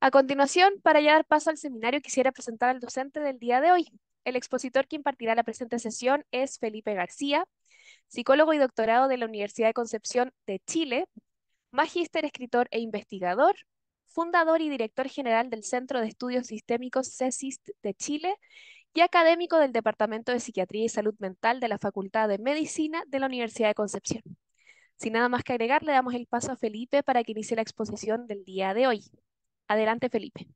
A continuación, para ya dar paso al seminario, quisiera presentar al docente del día de hoy. El expositor que impartirá la presente sesión es Felipe García, psicólogo y doctorado de la Universidad de Concepción de Chile, magíster, escritor e investigador, fundador y director general del Centro de Estudios Sistémicos CESIST de Chile y académico del Departamento de Psiquiatría y Salud Mental de la Facultad de Medicina de la Universidad de Concepción. Sin nada más que agregar, le damos el paso a Felipe para que inicie la exposición del día de hoy. Adelante, Felipe.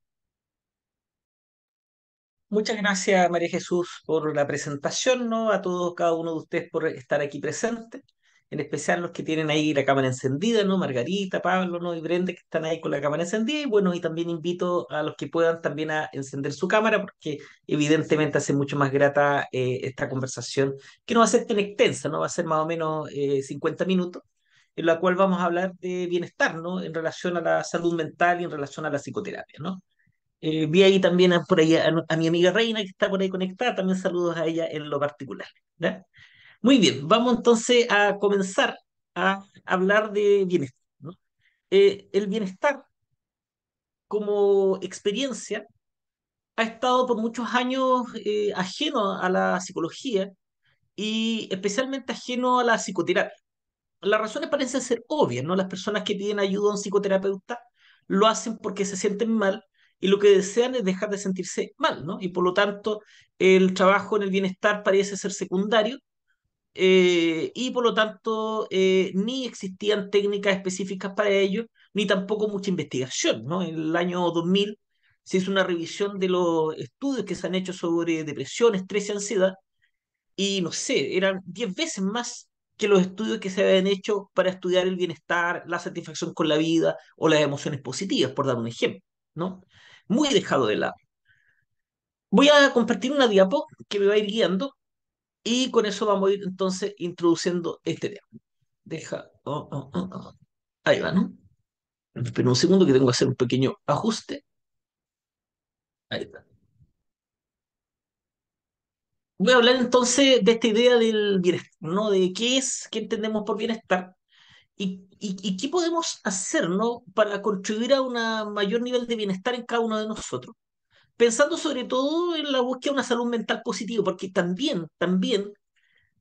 Muchas gracias, María Jesús, por la presentación, ¿no? A todos, cada uno de ustedes por estar aquí presente, en especial los que tienen ahí la cámara encendida, ¿no? Margarita, Pablo, ¿no? Y Brenda, que están ahí con la cámara encendida. Y bueno, y también invito a los que puedan también a encender su cámara, porque evidentemente hace mucho más grata eh, esta conversación, que no va a ser tan extensa, ¿no? Va a ser más o menos eh, 50 minutos en la cual vamos a hablar de bienestar, ¿no? En relación a la salud mental y en relación a la psicoterapia, ¿no? Eh, vi ahí también a, por a, mi amiga Reina, que está por ahí conectada, también saludos a ella en lo particular. Muy bien, vamos entonces a comenzar a hablar de bienestar. ¿no? Eh, el bienestar como experiencia ha estado por muchos años eh, ajeno a la psicología y especialmente ajeno a la psicoterapia las razones parecen ser obvias, ¿no? Las personas que piden ayuda a un psicoterapeuta lo hacen porque se sienten mal y lo que desean es dejar de sentirse mal, ¿no? Y por lo tanto, el trabajo en el bienestar parece ser secundario eh, y por lo tanto eh, ni existían técnicas específicas para ello, ni tampoco mucha investigación, ¿no? En el año 2000 se hizo una revisión de los estudios que se han hecho sobre depresión, estrés y ansiedad y no sé, eran 10 veces más que los estudios que se habían hecho para estudiar el bienestar, la satisfacción con la vida o las emociones positivas, por dar un ejemplo, ¿no? Muy dejado de lado. Voy a compartir una diapo que me va a ir guiando y con eso vamos a ir entonces introduciendo este tema. Deja. Oh, oh, oh, Ahí va, ¿no? Espera un segundo que tengo que hacer un pequeño ajuste. Ahí está voy a hablar entonces de esta idea del bienestar, ¿no? De qué es, qué entendemos por bienestar y, y, qué podemos hacer, ¿no? Para contribuir a un mayor nivel de bienestar en cada uno de nosotros. Pensando sobre todo en la búsqueda de una salud mental positiva, porque también, también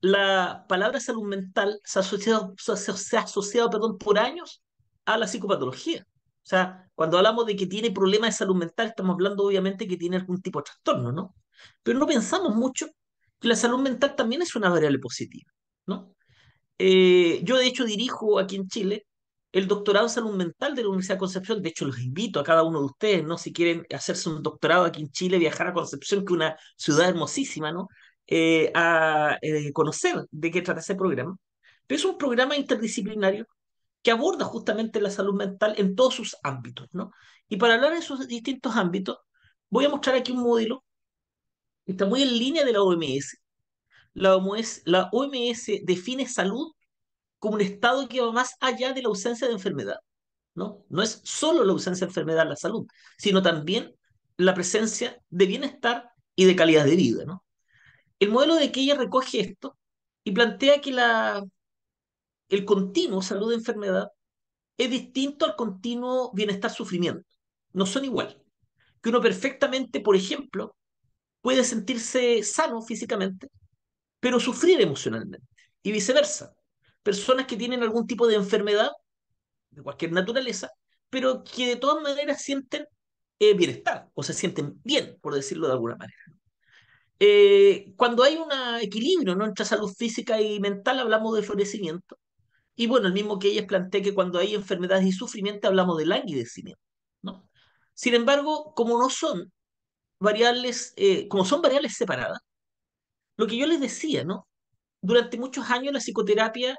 la palabra salud mental se ha asociado, se ha asociado perdón, por años a la psicopatología. O sea, cuando hablamos de que tiene problemas de salud mental, estamos hablando obviamente que tiene algún tipo de trastorno, ¿no? Pero no pensamos mucho la salud mental también es una variable positiva, ¿no? Eh, yo de hecho dirijo aquí en Chile el doctorado en salud mental de la Universidad de Concepción. De hecho, los invito a cada uno de ustedes, ¿no? Si quieren hacerse un doctorado aquí en Chile, viajar a Concepción, que es una ciudad hermosísima, ¿no? Eh, a eh, conocer de qué trata ese programa. Pero es un programa interdisciplinario que aborda justamente la salud mental en todos sus ámbitos, ¿no? Y para hablar de esos distintos ámbitos, voy a mostrar aquí un módulo está muy en línea de la OMS. La OMS, la define salud como un estado que va más allá de la ausencia de enfermedad. ¿no? no es solo la ausencia de enfermedad la salud, sino también la presencia de bienestar y de calidad de vida. ¿no? El modelo de que ella recoge esto y plantea que la, el continuo salud-enfermedad es distinto al continuo bienestar-sufrimiento. No son iguales. Que uno perfectamente, por ejemplo, puede sentirse sano físicamente, pero sufrir emocionalmente. Y viceversa. Personas que tienen algún tipo de enfermedad, de cualquier naturaleza, pero que de todas maneras sienten eh, bienestar o se sienten bien, por decirlo de alguna manera. Eh, cuando hay un equilibrio ¿no? entre salud física y mental, hablamos de florecimiento. Y bueno, el mismo que ellas plantea que cuando hay enfermedades y sufrimiento, hablamos de languidecimiento. ¿no? Sin embargo, como no son variables, eh, como son variables separadas, lo que yo les decía, ¿no? Durante muchos años la psicoterapia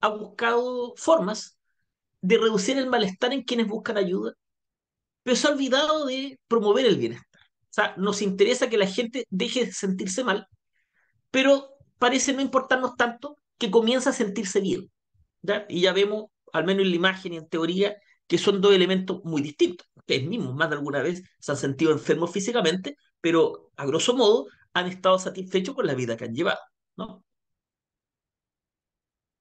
ha buscado formas de reducir el malestar en quienes buscan ayuda, pero se ha olvidado de promover el bienestar. O sea, nos interesa que la gente deje de sentirse mal, pero parece no importarnos tanto que comienza a sentirse bien. ¿ya? Y ya vemos, al menos en la imagen y en teoría, que son dos elementos muy distintos. Ustedes mismos más de alguna vez se han sentido enfermos físicamente, pero a grosso modo han estado satisfechos con la vida que han llevado. ¿no?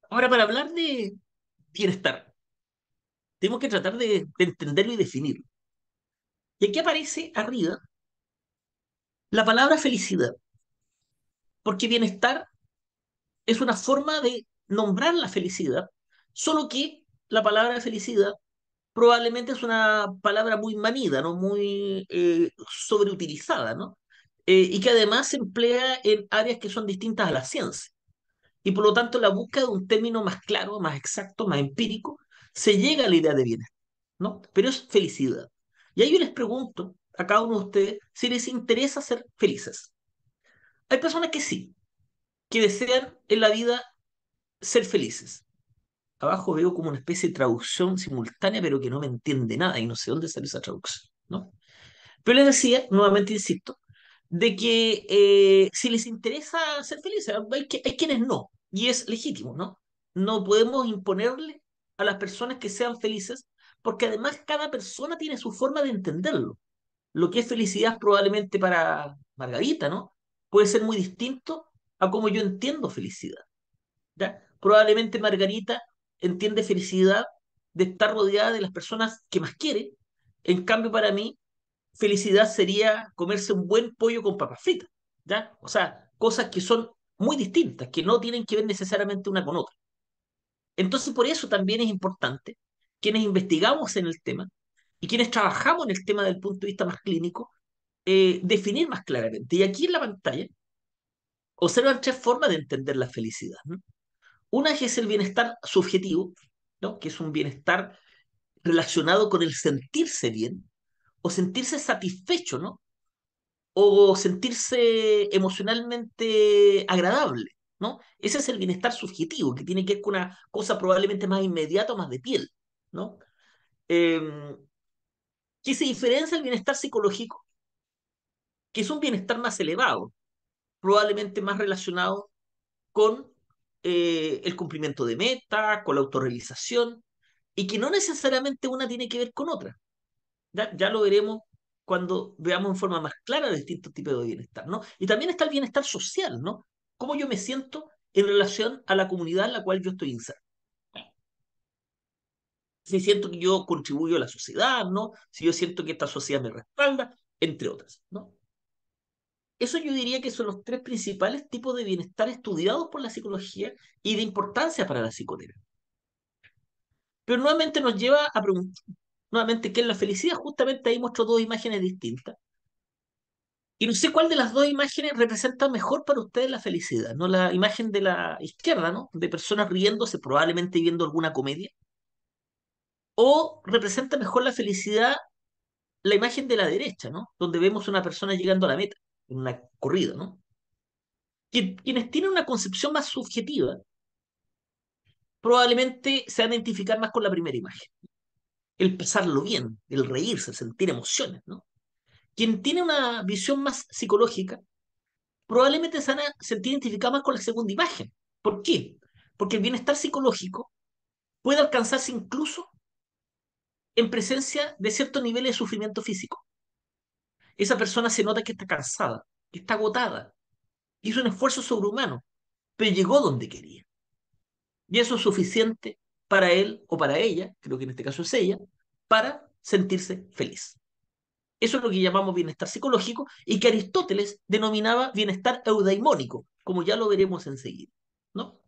Ahora, para hablar de bienestar, tenemos que tratar de entenderlo y definirlo. Y aquí aparece arriba la palabra felicidad, porque bienestar es una forma de nombrar la felicidad, solo que la palabra felicidad probablemente es una palabra muy manida, ¿no? muy eh, sobreutilizada, ¿no? Eh, y que además se emplea en áreas que son distintas a la ciencia. Y por lo tanto, la búsqueda de un término más claro, más exacto, más empírico, se llega a la idea de bienestar, ¿no? Pero es felicidad. Y ahí yo les pregunto a cada uno de ustedes si les interesa ser felices. Hay personas que sí, que desean en la vida ser felices abajo veo como una especie de traducción simultánea, pero que no me entiende nada y no sé dónde sale esa traducción, ¿no? Pero les decía, nuevamente insisto, de que eh, si les interesa ser felices, hay, quienes no, y es legítimo, ¿no? No podemos imponerle a las personas que sean felices, porque además cada persona tiene su forma de entenderlo. Lo que es felicidad probablemente para Margarita, ¿no? Puede ser muy distinto a cómo yo entiendo felicidad. Probablemente Margarita entiende felicidad de estar rodeada de las personas que más quiere. En cambio, para mí, felicidad sería comerse un buen pollo con papas fritas, ¿ya? O sea, cosas que son muy distintas, que no tienen que ver necesariamente una con otra. Entonces, por eso también es importante quienes investigamos en el tema y quienes trabajamos en el tema del punto de vista más clínico, eh, definir más claramente. Y aquí en la pantalla observan tres formas de entender la felicidad. Una es el bienestar subjetivo, ¿no? que es un bienestar relacionado con el sentirse bien o sentirse satisfecho, ¿no? O sentirse emocionalmente agradable, ¿no? Ese es el bienestar subjetivo, que tiene que ver con una cosa probablemente más inmediata o más de piel, ¿no? Em, que se diferencia el bienestar psicológico, que es un bienestar más elevado, probablemente más relacionado con eh, el cumplimiento de metas, con la autorrealización, y que no necesariamente una tiene que ver con otra. Ya, lo veremos cuando veamos en forma más clara distintos tipos de bienestar, ¿no? Y también está el bienestar social, ¿no? Cómo yo me siento en relación a la comunidad en la cual yo estoy inserto. Si siento que yo contribuyo a la sociedad, ¿no? Si yo siento que esta sociedad me respalda, entre otras, ¿no? Eso yo diría que son los tres principales tipos de bienestar estudiados por la psicología y de importancia para la psicoterapia. Pero nuevamente nos lleva a preguntar, nuevamente, ¿qué es la felicidad? Justamente ahí muestro dos imágenes distintas. Y no sé cuál de las dos imágenes representa mejor para ustedes la felicidad, ¿no? La imagen de la izquierda, ¿no? De personas riéndose, probablemente viendo alguna comedia. O representa mejor la felicidad la imagen de la derecha, ¿no? Donde vemos una persona llegando a la meta en una corrida, ¿no? quienes tienen una concepción más subjetiva probablemente se van a identificar más con la primera imagen. El pensarlo bien, el reírse, el sentir emociones, ¿no? Quien tiene una visión más psicológica probablemente se van a sentir identificados más con la segunda imagen. ¿Por qué? Porque el bienestar psicológico puede alcanzarse incluso en presencia de ciertos niveles de sufrimiento físico esa persona se nota que está cansada, que está agotada. Hizo un esfuerzo sobrehumano, pero llegó donde quería. Y eso es suficiente para él o para ella, creo que en este caso es ella, para sentirse feliz. Eso es lo que llamamos bienestar psicológico y que Aristóteles denominaba bienestar eudaimónico, como ya lo veremos enseguida. ¿no?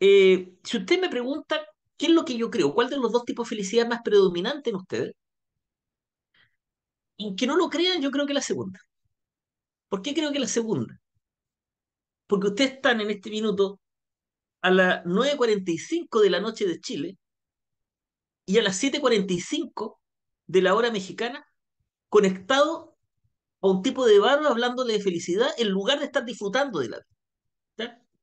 Eh, si usted me pregunta qué es lo que yo creo, cuál de los dos tipos de felicidad más predominante en ustedes, en que no lo crean, yo creo que la segunda. ¿Por qué creo que la segunda? Porque ustedes están en este minuto a las 9.45 de la noche de Chile y a las 7.45 de la hora mexicana conectado a un tipo de barro hablándole de felicidad en lugar de estar disfrutando de la vida.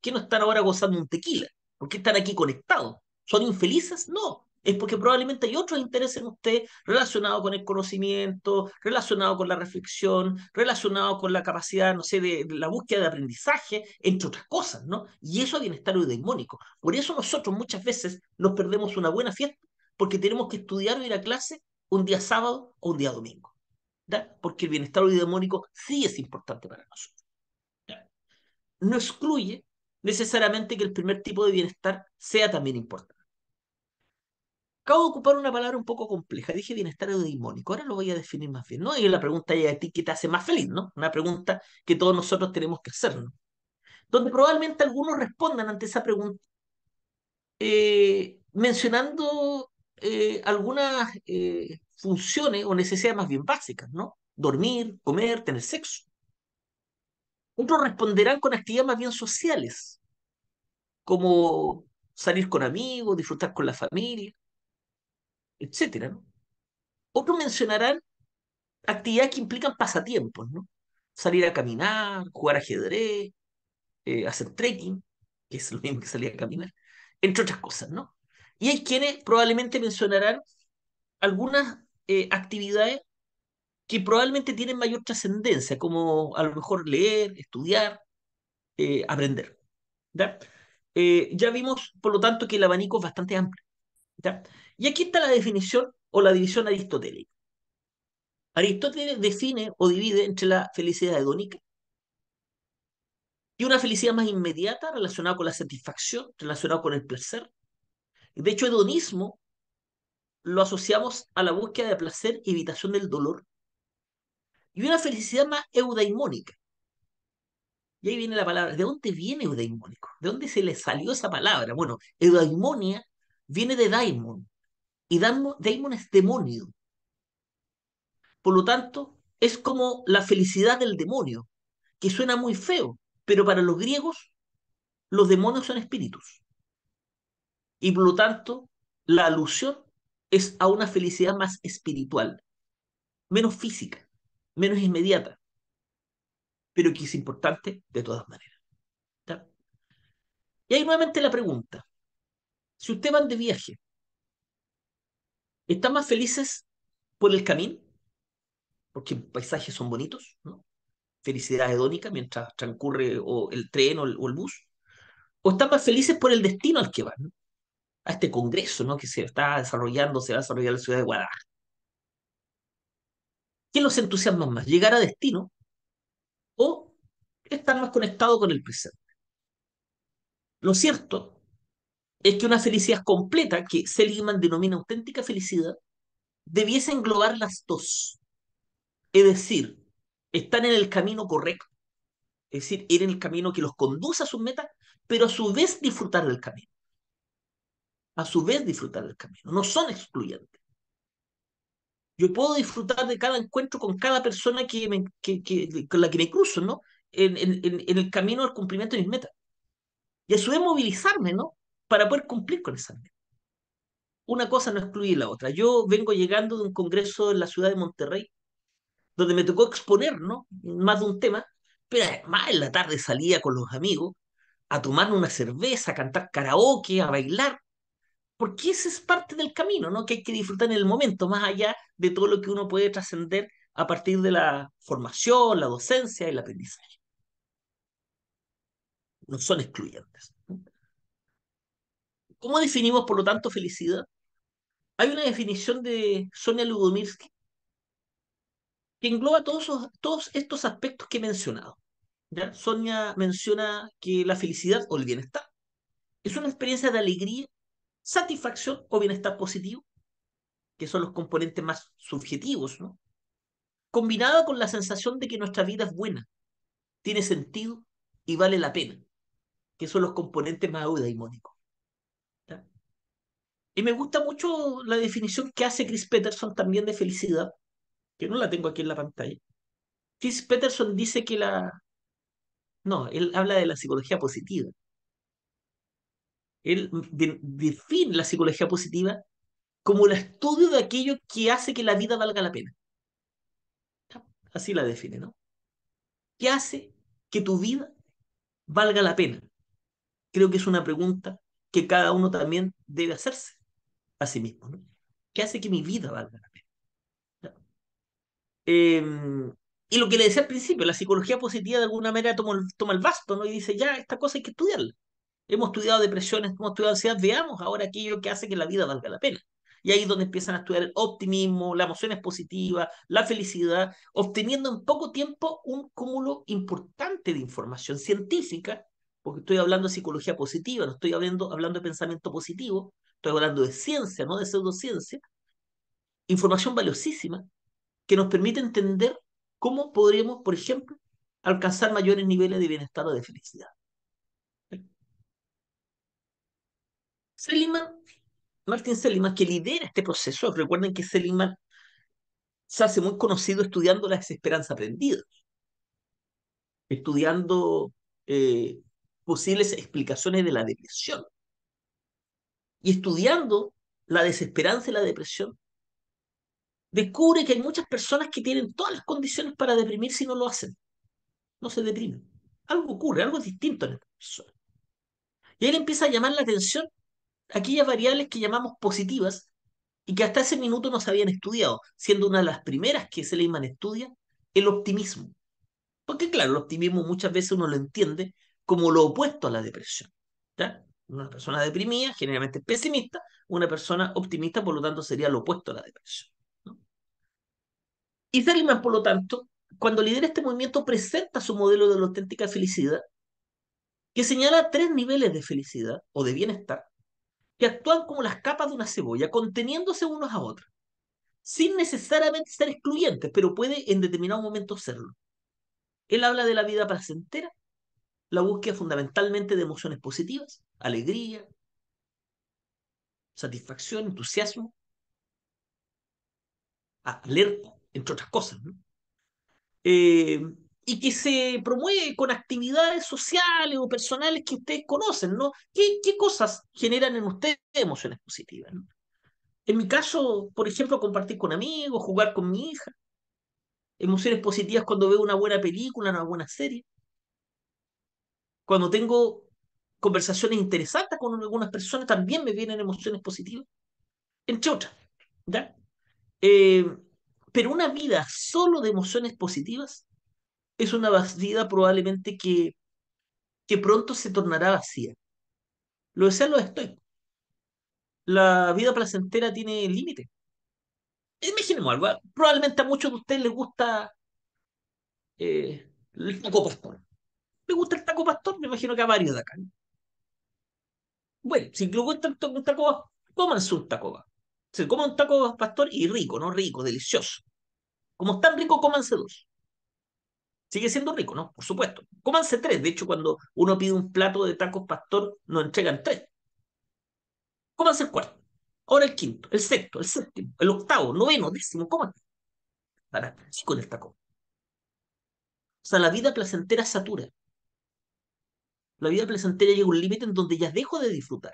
¿Qué no están ahora gozando un tequila? ¿Por qué están aquí conectados? ¿Son infelices? No es porque probablemente hay otros intereses en usted relacionados con el conocimiento, relacionados con la reflexión, relacionados con la capacidad, no sé, de, la búsqueda de aprendizaje, entre otras cosas, ¿no? Y eso es bienestar eudaimónico. Por eso nosotros muchas veces nos perdemos una buena fiesta, porque tenemos que estudiar o ir a clase un día sábado o un día domingo, Porque el bienestar eudaimónico sí es importante para nosotros. No excluye necesariamente que el primer tipo de bienestar sea también importante. Acabo de ocupar una palabra un poco compleja. Dije bienestar eudaimónico. Ahora lo voy a definir más bien, ¿no? Y la pregunta es ti qué te hace más feliz, ¿no? Una pregunta que todos nosotros tenemos que hacernos. Donde probablemente algunos respondan ante esa pregunta eh, mencionando eh, algunas eh, funciones o necesidades más bien básicas, ¿no? Dormir, comer, tener sexo. Otros responderán con actividades más bien sociales, como salir con amigos, disfrutar con la familia etcétera, ¿no? Otros mencionarán actividades que implican pasatiempos, ¿no? Salir a caminar, jugar ajedrez, eh, hacer trekking, que es lo mismo que salir a caminar, entre otras cosas, ¿no? Y hay quienes probablemente mencionarán algunas eh, actividades que probablemente tienen mayor trascendencia, como a lo mejor leer, estudiar, eh, aprender. ¿ya? ya vimos, por lo tanto, que el abanico es bastante amplio. ¿ya? Y aquí está la definición o la división aristotélica. Aristóteles define o divide entre la felicidad hedónica y una felicidad más inmediata relacionada con la satisfacción, relacionada con el placer. De hecho, hedonismo lo asociamos a la búsqueda de placer y evitación del dolor. Y una felicidad más eudaimónica. Y ahí viene la palabra. ¿De dónde viene eudaimónico? ¿De dónde se le salió esa palabra? Bueno, eudaimonia viene de daimon, y Damon, es este demonio. Por lo tanto, es como la felicidad del demonio, que suena muy feo, pero para los griegos los demonios son espíritus. Y por lo tanto, la alusión es a una felicidad más espiritual, menos física, menos inmediata, pero que es importante de todas maneras. Y ahí nuevamente la pregunta, si usted va de viaje están más felices por el camino, porque paisajes son bonitos, ¿no? felicidad hedónica mientras transcurre el tren o el, bus, o están más felices por el destino al que van, a este congreso ¿no? que se está desarrollando, se va a desarrollar la ciudad de Guadalajara. ¿Quién los entusiasma más? ¿Llegar a destino o estar más conectado con el presente? Lo cierto es que una felicidad completa, que Seligman denomina auténtica felicidad, debiese englobar las dos. Es decir, están en el camino correcto, es decir, ir en el camino que los conduce a sus metas, pero a su vez disfrutar del camino. A su vez disfrutar del camino. No son excluyentes. Yo puedo disfrutar de cada encuentro con cada persona que, con la que me cruzo, ¿no? En, en el camino al cumplimiento de mis metas. Y a su vez movilizarme, ¿no? para poder cumplir con esa meta. Una cosa no excluye la otra. Yo vengo llegando de un congreso en la ciudad de Monterrey, donde me tocó exponer ¿no? más de un tema, pero además en la tarde salía con los amigos a tomar una cerveza, a cantar karaoke, a bailar, porque ese es parte del camino, ¿no? que hay que disfrutar en el momento, más allá de todo lo que uno puede trascender a partir de la formación, la docencia y el aprendizaje. No son excluyentes. ¿Cómo definimos, por lo tanto, felicidad? Hay una definición de Sonia Ludomirsky que engloba todos, estos aspectos que he mencionado. Sonia menciona que la felicidad o el bienestar es una experiencia de alegría, satisfacción o bienestar positivo, que son los componentes más subjetivos, combinada con la sensación de que nuestra vida es buena, tiene sentido y vale la pena, que son los componentes más eudaimónicos. Y me gusta mucho la definición que hace Chris Peterson también de felicidad, que no la tengo aquí en la pantalla. Chris Peterson dice que la... No, él habla de la psicología positiva. Él define la psicología positiva como el estudio de aquello que hace que la vida valga la pena. Así la define, ¿no? ¿Qué hace que tu vida valga la pena? Creo que es una pregunta que cada uno también debe hacerse a sí mismo, ¿no? ¿Qué hace que mi vida valga la pena? Em, y lo que le decía al principio, la psicología positiva de alguna manera toma el, toma vasto, ¿no? Y dice, ya, esta cosa hay que estudiarla. Hemos estudiado depresiones, hemos estudiado ansiedad, veamos ahora aquello que hace que la vida valga la pena. Y ahí es donde empiezan a estudiar el optimismo, las emociones positivas, la felicidad, obteniendo en poco tiempo un cúmulo importante de información científica, porque estoy hablando de psicología positiva, no estoy hablando, hablando de pensamiento positivo, estoy hablando de ciencia, no de pseudociencia, información valiosísima que nos permite entender cómo podremos, por ejemplo, alcanzar mayores niveles de bienestar o de felicidad. Seligman, Martin Seligman, que lidera este proceso, recuerden que Seligman se hace muy conocido estudiando la desesperanza aprendida, estudiando eh, posibles explicaciones de la depresión y estudiando la desesperanza y la depresión, descubre que hay muchas personas que tienen todas las condiciones para deprimir si no lo hacen. No se deprimen. Algo ocurre, algo es distinto en la persona. Y él empieza a llamar la atención aquellas variables que llamamos positivas y que hasta ese minuto no se habían estudiado, siendo una de las primeras que Seligman estudia, el optimismo. Porque claro, el optimismo muchas veces uno lo entiende como lo opuesto a la depresión. ¿ya? Una persona deprimida, generalmente pesimista, una persona optimista, por lo tanto, sería lo opuesto a la depresión. Y Seligman, por lo tanto, cuando lidera este movimiento, presenta su modelo de la auténtica felicidad, que señala tres niveles de felicidad o de bienestar que actúan como las capas de una cebolla, conteniéndose unos a otros, sin necesariamente ser excluyentes, pero puede en determinado momento serlo. Él habla de la vida placentera, la búsqueda fundamentalmente de emociones positivas, alegría, satisfacción, entusiasmo, alerta, entre otras cosas. Eh, y que se promueve con actividades sociales o personales que ustedes conocen, ¿no? ¿Qué, cosas generan en ustedes emociones positivas? En mi caso, por ejemplo, compartir con amigos, jugar con mi hija, emociones positivas cuando veo una buena película, una buena serie, cuando tengo conversaciones interesantes con algunas personas, también me vienen emociones positivas, entre otras. ¿ya? Eh, pero una vida solo de emociones positivas es una vida probablemente que, que pronto se tornará vacía. Lo desean lo estoy. La vida placentera tiene límite. Imaginemos algo. Probablemente a muchos de ustedes les gusta eh, el taco pastor. Me gusta el taco pastor, me imagino que a varios de acá. Bueno, si le gusta el taco, cómanse un taco. Se coman un taco pastor y rico, ¿no? Rico, delicioso. Como están tan rico, cómanse dos. Sigue siendo rico, ¿no? Por supuesto. Cómanse tres. De hecho, cuando uno pide un plato de tacos pastor, no entregan tres. Cómanse el cuarto. Ahora el quinto, el sexto, el séptimo, el octavo, noveno, décimo, cómanse. Para sí en el taco. O sea, la vida placentera satura. La vida placentera llega a un límite en donde ya dejo de disfrutar.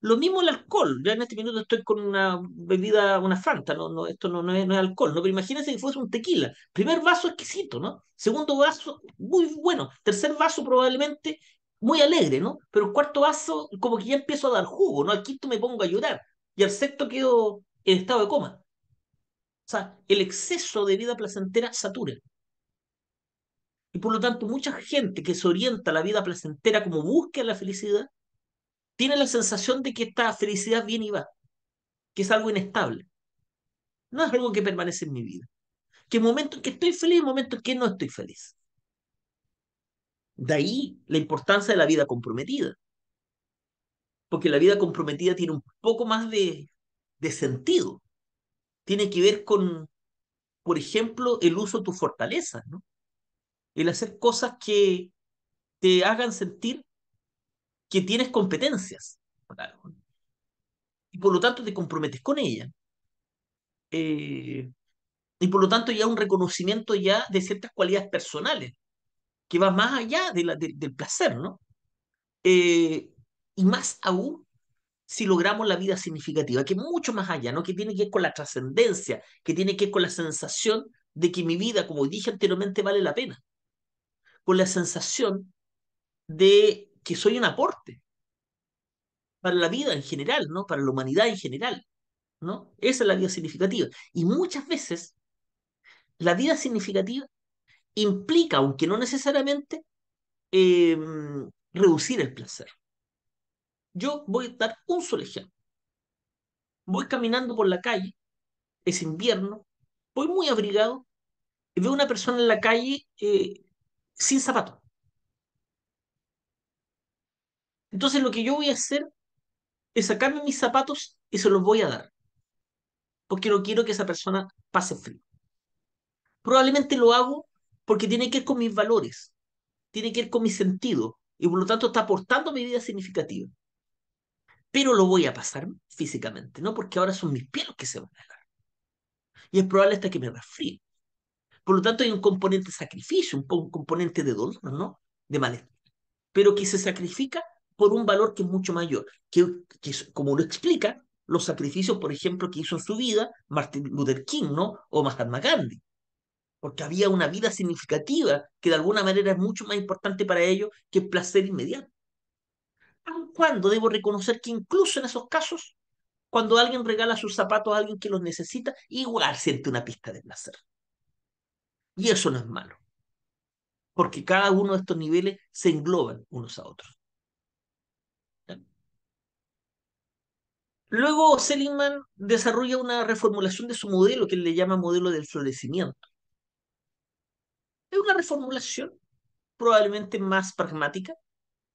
Lo mismo el alcohol. Ya en este minuto estoy con una bebida, una Fanta. No, esto no, no, es, alcohol. ¿no? Pero imagínense que fuese un tequila. Primer vaso exquisito, ¿no? Segundo vaso, muy bueno. Tercer vaso probablemente muy alegre, ¿no? Pero cuarto vaso, como que ya empiezo a dar jugo, ¿no? Aquí tú me pongo a llorar. Y al sexto quedo en estado de coma. O sea, el exceso de vida placentera satura. Y por lo tanto, mucha gente que se orienta a la vida placentera como busca la felicidad, tiene la sensación de que esta felicidad viene y va, que es algo inestable. No es algo que permanece en mi vida. Que el momento en que estoy feliz, el momento en que no estoy feliz. De ahí la importancia de la vida comprometida. Porque la vida comprometida tiene un poco más de, de sentido. Tiene que ver con, por ejemplo, el uso de tus fortalezas, ¿no? el hacer cosas que te hagan sentir que tienes competencias. Y por lo tanto te comprometes con ella. Eh, y por lo tanto ya un reconocimiento ya de ciertas cualidades personales, que va más allá del placer, ¿no? Eh, y más aún si logramos la vida significativa, que mucho más allá, ¿no? Que tiene que ver con la trascendencia, que tiene que ver con la sensación de que mi vida, como dije anteriormente, vale la pena con la sensación de que soy un aporte para la vida en general, ¿no? Para la humanidad en general, ¿no? Esa es la vida significativa. Y muchas veces la vida significativa implica, aunque no necesariamente, em, reducir el placer. Yo voy a dar un solo ejemplo. Voy caminando por la calle, es invierno, voy muy abrigado, y veo una persona en la calle eh, sin zapatos. Entonces lo que yo voy a hacer es sacarme mis zapatos y se los voy a dar. Porque no quiero que esa persona pase frío. Probablemente lo hago porque tiene que ir con mis valores, tiene que ir con mi sentido y por lo tanto está aportando mi vida significativa. Pero lo voy a pasar físicamente, ¿no? Porque ahora son mis pies los que se van a dar. Y es probable hasta que me resfríe. Por lo tanto, hay un componente de sacrificio, un, componente de dolor, ¿no? De malestar. Pero que se sacrifica por un valor que es mucho mayor, que, como lo explica, los sacrificios, por ejemplo, que hizo en su vida Martin Luther King, ¿no? O Mahatma Gandhi. Porque había una vida significativa que de alguna manera es mucho más importante para ellos que el placer inmediato. Aun cuando debo reconocer que incluso en esos casos, cuando alguien regala sus zapatos a alguien que los necesita, igual siente una pista de placer. Y eso no es malo, porque cada uno de estos niveles se engloban unos a otros. Luego Seligman desarrolla una reformulación de su modelo que él le llama modelo del florecimiento. Es una reformulación probablemente más pragmática,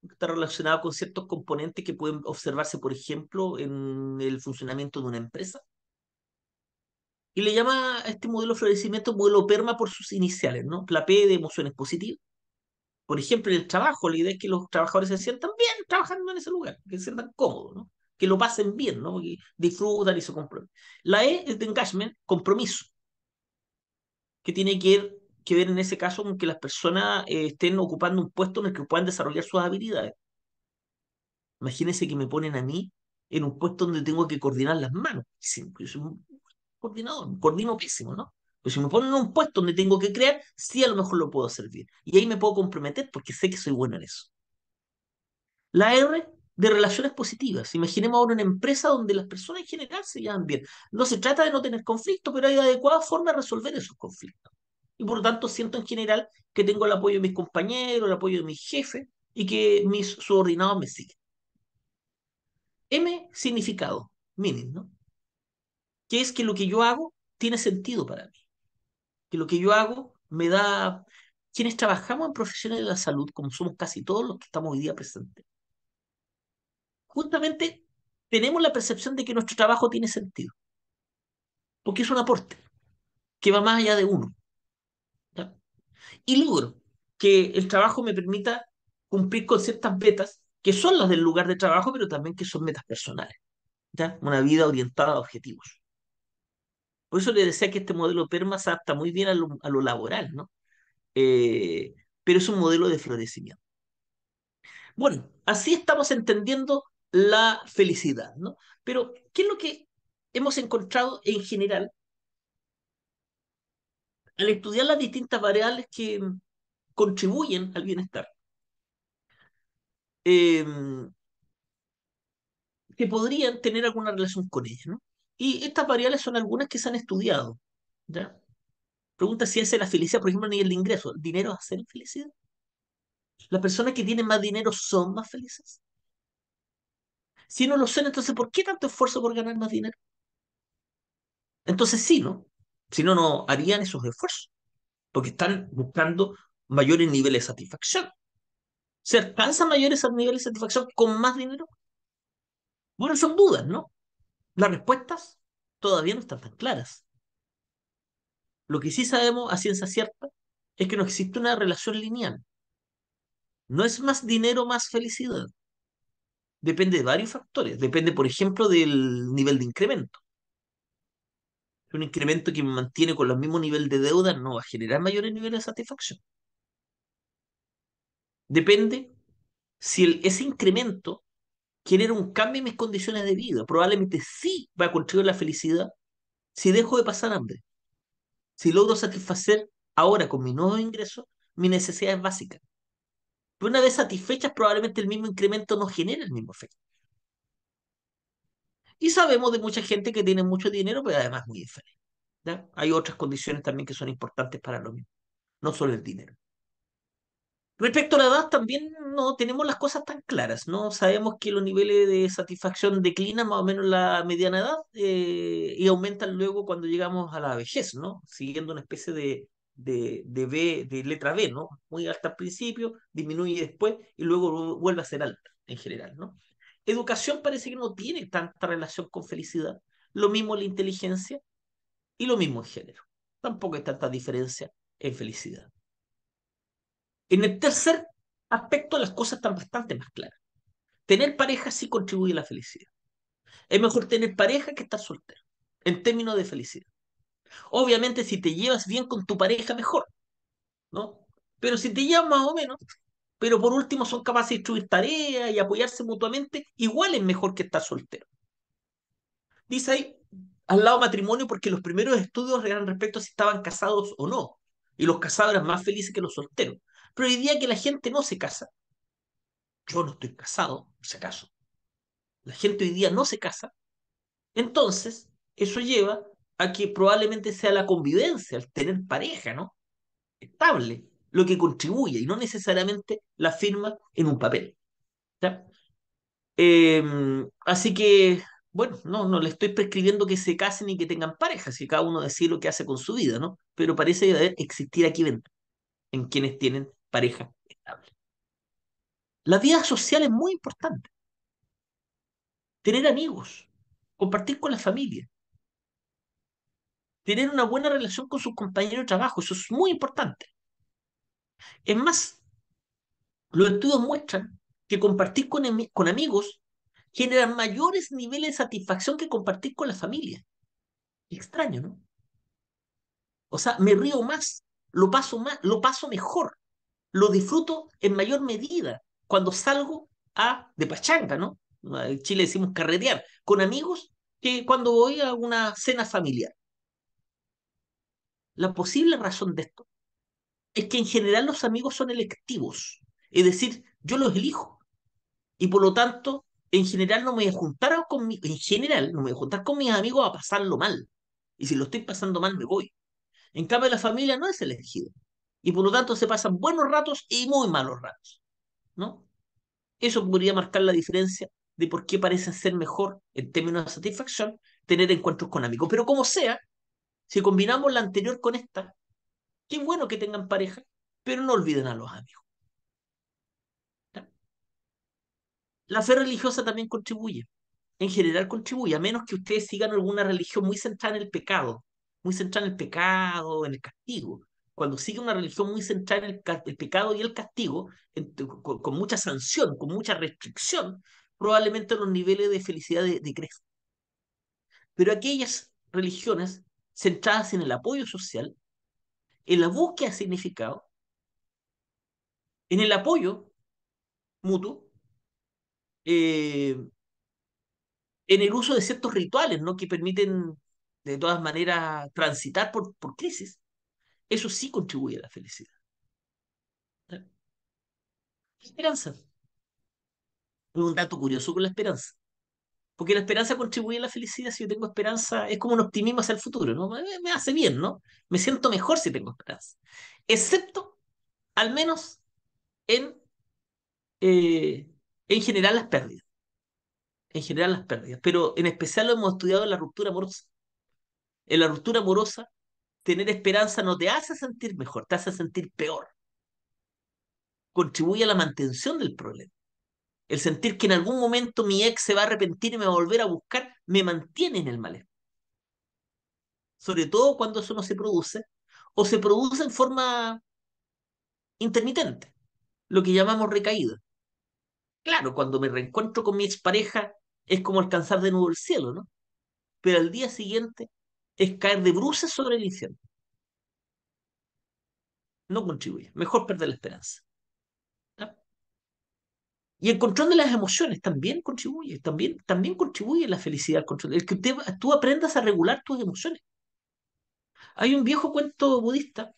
está relacionada con ciertos componentes que pueden observarse, por ejemplo, en el funcionamiento de una empresa y le llama a este modelo de florecimiento modelo PERMA por sus iniciales, ¿no? La P de emociones positivas. Por ejemplo, en el trabajo, la idea es que los trabajadores se sientan bien trabajando en ese lugar, que se sientan cómodos, ¿no? Que lo pasen bien, ¿no? Que disfrutan y se comprometan. La E es de engagement, compromiso, que tiene que ver, que ver en ese caso con que las personas eh, estén ocupando un puesto en el que puedan desarrollar sus habilidades. Imagínense que me ponen a mí en un puesto donde tengo que coordinar las manos. Pues, coordinador, coordino pésimo, ¿no? Pero pues si me ponen en un puesto donde tengo que crear, sí a lo mejor lo puedo servir. Y ahí me puedo comprometer porque sé que soy bueno en eso. La R de relaciones positivas. Imaginemos ahora una empresa donde las personas en general se llevan bien. No se trata de no tener conflictos, pero hay adecuada forma de resolver esos conflictos. Y por lo tanto siento en general que tengo el apoyo de mis compañeros, el apoyo de mis jefes y que mis subordinados me siguen. M, significado, meaning, ¿no? que es que lo que yo hago tiene sentido para mí, que lo que yo hago me da... Quienes trabajamos en profesiones de la salud, como somos casi todos los que estamos hoy día presentes, justamente tenemos la percepción de que nuestro trabajo tiene sentido, porque es un aporte que va más allá de uno. Y logro que el trabajo me permita cumplir con ciertas metas que son las del lugar de trabajo, pero también que son metas personales. ¿ya? Una vida orientada a objetivos. Por eso le decía que este modelo PERMA se adapta muy bien a lo, laboral, ¿no? Eh, pero es un modelo de florecimiento. Bueno, así estamos entendiendo la felicidad, ¿no? Pero, ¿qué es lo que hemos encontrado en general al estudiar las distintas variables que contribuyen al bienestar? Em, que podrían tener alguna relación con ellas, ¿no? Y estas variables son algunas que se han estudiado. ¿ya? Pregunta si es la felicidad, por ejemplo, a nivel de ingreso. ¿Dinero hace la felicidad? ¿Las personas que tienen más dinero son más felices? Si no lo son, entonces, ¿por qué tanto esfuerzo por ganar más dinero? Entonces, sí, ¿no? Si no, no harían esos esfuerzos, porque están buscando mayores niveles de satisfacción. ¿Se alcanzan mayores niveles de satisfacción con más dinero? Bueno, son dudas, ¿no? las respuestas todavía no están tan claras. Lo que sí sabemos a ciencia cierta es que no existe una relación lineal. No es más dinero, más felicidad. Depende de varios factores. Depende, por ejemplo, del nivel de incremento. Un incremento que me mantiene con el mismo nivel de deuda no va a generar mayores niveles de satisfacción. Depende si ese incremento genera un cambio en mis condiciones de vida. Probablemente sí va a contribuir la felicidad si dejo de pasar hambre. Si logro satisfacer ahora con mi nuevo ingreso mis necesidades básicas. Pero una vez satisfechas, probablemente el mismo incremento no genera el mismo efecto. Y sabemos de mucha gente que tiene mucho dinero, pero además muy diferente. Hay otras condiciones también que son importantes para lo mismo, no solo el dinero. Respecto a la edad, también no tenemos las cosas tan claras, ¿no? Sabemos que los niveles de satisfacción declinan más o menos la mediana edad eh, y aumentan luego cuando llegamos a la vejez, ¿no? Siguiendo una especie de, de, de, de letra B, ¿no? Muy alta al principio, disminuye después y luego vuelve a ser alta en general, ¿no? Educación parece que no tiene tanta relación con felicidad. Lo mismo la inteligencia y lo mismo el género. Tampoco hay tanta diferencia en felicidad. En el tercer aspecto, las cosas están bastante más claras. Tener pareja sí contribuye a la felicidad. Es mejor tener pareja que estar soltero, en términos de felicidad. Obviamente, si te llevas bien con tu pareja, mejor, ¿no? Pero si te llevas más o menos, pero por último son capaces de distribuir tareas y apoyarse mutuamente, igual es mejor que estar soltero. Dice ahí, al lado matrimonio, porque los primeros estudios eran respecto a si estaban casados o no, y los casados eran más felices que los solteros. Pero hoy día que la gente no se casa, yo no estoy casado, no si acaso, la gente hoy día no se casa, entonces eso lleva a que probablemente sea la convivencia, el tener pareja, ¿no? Estable, lo que contribuye y no necesariamente la firma en un papel. Em, así que, bueno, no, no le estoy prescribiendo que se casen y que tengan pareja, si cada uno decide lo que hace con su vida, ¿no? Pero parece existir aquí en quienes tienen pareja estable. La vida social es muy importante. Tener amigos, compartir con la familia, tener una buena relación con sus compañeros de trabajo, eso es muy importante. Es más, los estudios muestran que compartir con, amigos genera mayores niveles de satisfacción que compartir con la familia. Extraño, ¿no? O sea, me río más, lo paso más, lo paso mejor lo disfruto en mayor medida cuando salgo a, de pachanga, ¿no? En Chile decimos carretear con amigos que cuando voy a una cena familiar. La posible razón de esto es que en general los amigos son electivos, es decir, yo los elijo y por lo tanto en general no me voy a con en general no me voy a juntar con mis amigos a pasarlo mal. Y si lo estoy pasando mal me voy. En cambio la familia no es elegida. Y por lo tanto se pasan buenos ratos y muy malos ratos. ¿no? Eso podría marcar la diferencia de por qué parece ser mejor en términos de satisfacción tener encuentros con amigos. Pero como sea, si combinamos la anterior con esta, qué bueno que tengan pareja, pero no olviden a los amigos. La fe religiosa también contribuye. En general contribuye, a menos que ustedes sigan alguna religión muy centrada en el pecado, muy centrada en el pecado, en el castigo cuando sigue una religión muy centrada en el, pecado y el castigo, con, mucha sanción, con mucha restricción, probablemente los niveles de felicidad decrecen. Pero aquellas religiones centradas en el apoyo social, en la búsqueda de significado, en el apoyo mutuo, eh, en el uso de ciertos rituales, ¿no? Que permiten, de todas maneras, transitar por crisis. Eso sí contribuye a la felicidad. ¿Qué Esperanza. Es un dato curioso con la esperanza. Porque la esperanza contribuye a la felicidad. Si yo tengo esperanza, es como un optimismo hacia el futuro, ¿no? Me, hace bien, ¿no? Me siento mejor si tengo esperanza. Excepto, al menos, en, eh, en general las pérdidas. En general las pérdidas. Pero en especial lo hemos estudiado en la ruptura amorosa. En la ruptura amorosa tener esperanza no te hace sentir mejor, te hace sentir peor. Contribuye a la mantención del problema. El sentir que en algún momento mi ex se va a arrepentir y me va a volver a buscar, me mantiene en el malestar. Sobre todo cuando eso no se produce o se produce en forma intermitente, lo que llamamos recaída. Claro, cuando me reencuentro con mi expareja es como alcanzar de nuevo el cielo, ¿no? Pero al día siguiente es caer de bruces sobre el infierno. No contribuye. Mejor perder la esperanza. Y el control de las emociones también contribuye, también, también contribuye la felicidad El que tú aprendas a regular tus emociones. Hay un viejo cuento budista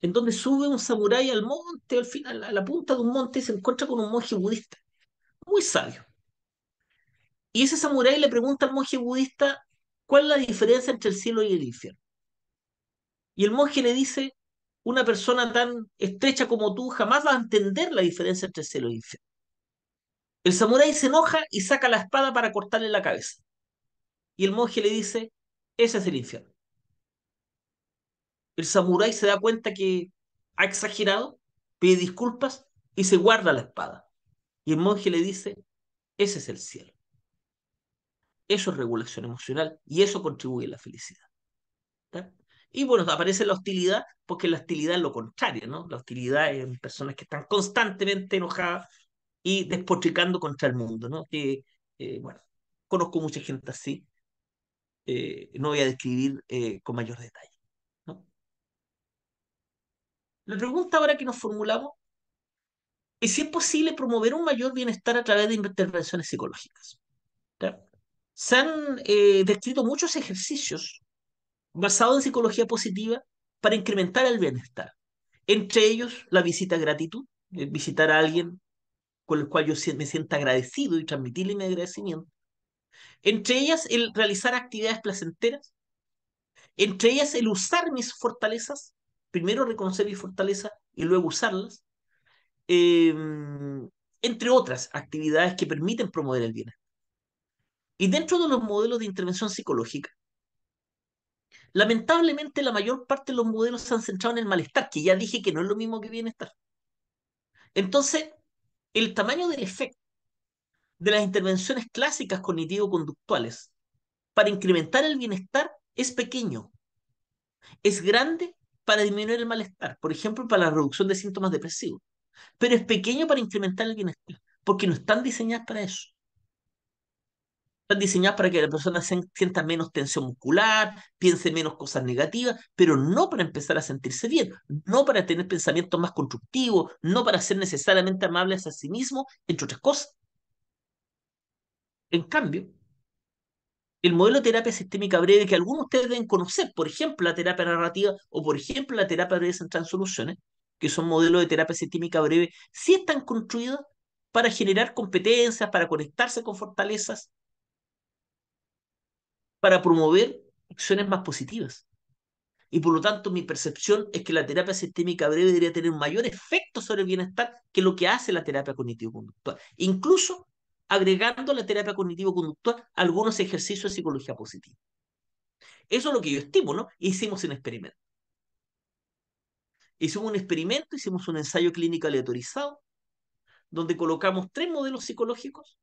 en donde sube un samurái al monte, al final, a la punta de un monte, y se encuentra con un monje budista, muy sabio. Y ese samurái le pregunta al monje budista, ¿Cuál es la diferencia entre el cielo y el infierno? Y el monje le dice, una persona tan estrecha como tú jamás va a entender la diferencia entre el cielo y el infierno. El samurái se enoja y saca la espada para cortarle la cabeza. Y el monje le dice, ese es el infierno. El samurái se da cuenta que ha exagerado, pide disculpas y se guarda la espada. Y el monje le dice, ese es el cielo. Eso es regulación emocional y eso contribuye a la felicidad. Y bueno, aparece la hostilidad, porque la hostilidad es lo contrario, ¿no? La hostilidad es en personas que están constantemente enojadas y despotricando contra el mundo, ¿no? Que, eh, bueno, conozco mucha gente así, eh, no voy a describir eh, con mayor detalle. La pregunta ahora que nos formulamos es si es posible promover un mayor bienestar a través de intervenciones psicológicas se han eh, descrito muchos ejercicios basados en psicología positiva para incrementar el bienestar. Entre ellos, la visita a gratitud, eh, visitar a alguien con el cual yo me sienta agradecido y transmitirle mi agradecimiento. Entre ellas, el realizar actividades placenteras. Entre ellas, el usar mis fortalezas. Primero reconocer mis fortalezas y luego usarlas. Em, entre otras actividades que permiten promover el bienestar. Y dentro de los modelos de intervención psicológica, lamentablemente la mayor parte de los modelos se han centrado en el malestar, que ya dije que no es lo mismo que bienestar. Entonces, el tamaño del efecto de las intervenciones clásicas cognitivo-conductuales para incrementar el bienestar es pequeño. Es grande para disminuir el malestar, por ejemplo, para la reducción de síntomas depresivos, pero es pequeño para incrementar el bienestar, porque no están diseñadas para eso. Están diseñadas para que la persona sienta menos tensión muscular, piense menos cosas negativas, pero no para empezar a sentirse bien, no para tener pensamientos más constructivos, no para ser necesariamente amables a sí mismo, entre otras cosas. En cambio, el modelo de terapia sistémica breve que algunos de ustedes deben conocer, por ejemplo, la terapia narrativa o por ejemplo la terapia de centrada soluciones, que son modelos de terapia sistémica breve, sí están construidos para generar competencias, para conectarse con fortalezas, para promover acciones más positivas. Y por lo tanto, mi percepción es que la terapia sistémica breve debería tener un mayor efecto sobre el bienestar que lo que hace la terapia cognitivo-conductual. Incluso agregando a la terapia cognitivo-conductual algunos ejercicios de psicología positiva. Eso es lo que yo estimo, ¿no? Hicimos un experimento. Hicimos un experimento, hicimos un ensayo clínico aleatorizado, donde colocamos tres modelos psicológicos,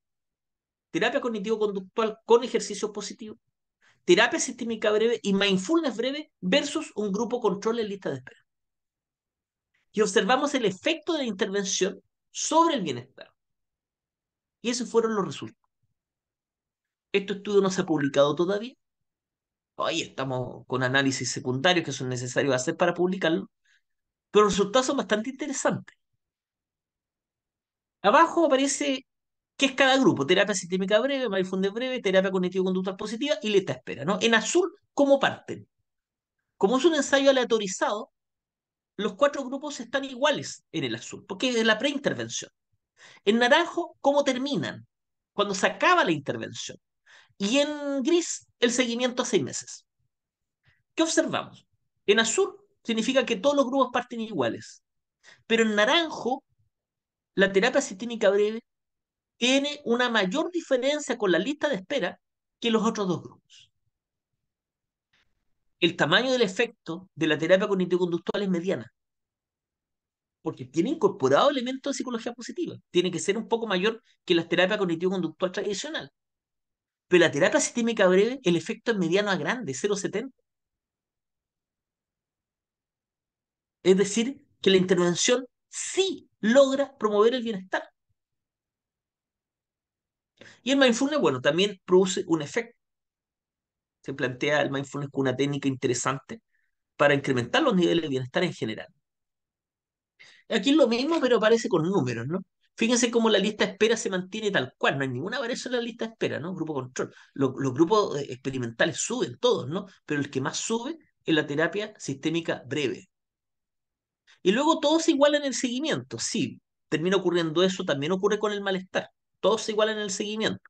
terapia cognitivo-conductual con ejercicios positivos, terapia sistémica breve y mindfulness breve versus un grupo control en lista de espera. Y observamos el efecto de la intervención sobre el bienestar. Y esos fueron los resultados. Este estudio no se ha publicado todavía. Ahí estamos con análisis secundarios que son necesarios hacer para publicarlo. Pero los resultados son bastante interesantes. Abajo aparece ¿Qué es cada grupo? Terapia sistémica breve, mindfulness breve, terapia cognitivo-conductual positiva y letra espera, ¿no? En azul, ¿cómo parten? Como es un ensayo aleatorizado, los cuatro grupos están iguales en el azul, porque es la preintervención. En naranjo, ¿cómo terminan? Cuando se acaba la intervención. Y en gris, el seguimiento a seis meses. ¿Qué observamos? En azul significa que todos los grupos parten iguales, pero en naranjo, la terapia sistémica breve tiene una mayor diferencia con la lista de espera que los otros dos grupos. El tamaño del efecto de la terapia cognitivo-conductual es mediana, porque tiene incorporado elementos de psicología positiva. Tiene que ser un poco mayor que la terapia cognitivo-conductual tradicional. Pero la terapia sistémica breve, el efecto es mediano a grande, 0,70. Es decir, que la intervención sí logra promover el bienestar. Y el mindfulness, bueno, también produce un efecto. Se plantea el mindfulness como una técnica interesante para incrementar los niveles de bienestar en general. Aquí es lo mismo, pero aparece con números, ¿no? Fíjense cómo la lista de espera se mantiene tal cual, no hay ninguna variación en la lista de espera, ¿no? Grupo control. Los, grupos eh, experimentales suben todos, ¿no? Pero el que más sube es la terapia sistémica breve. Y luego todos se igualan en el seguimiento, sí, termina ocurriendo eso, también ocurre con el malestar todos igual en el seguimiento,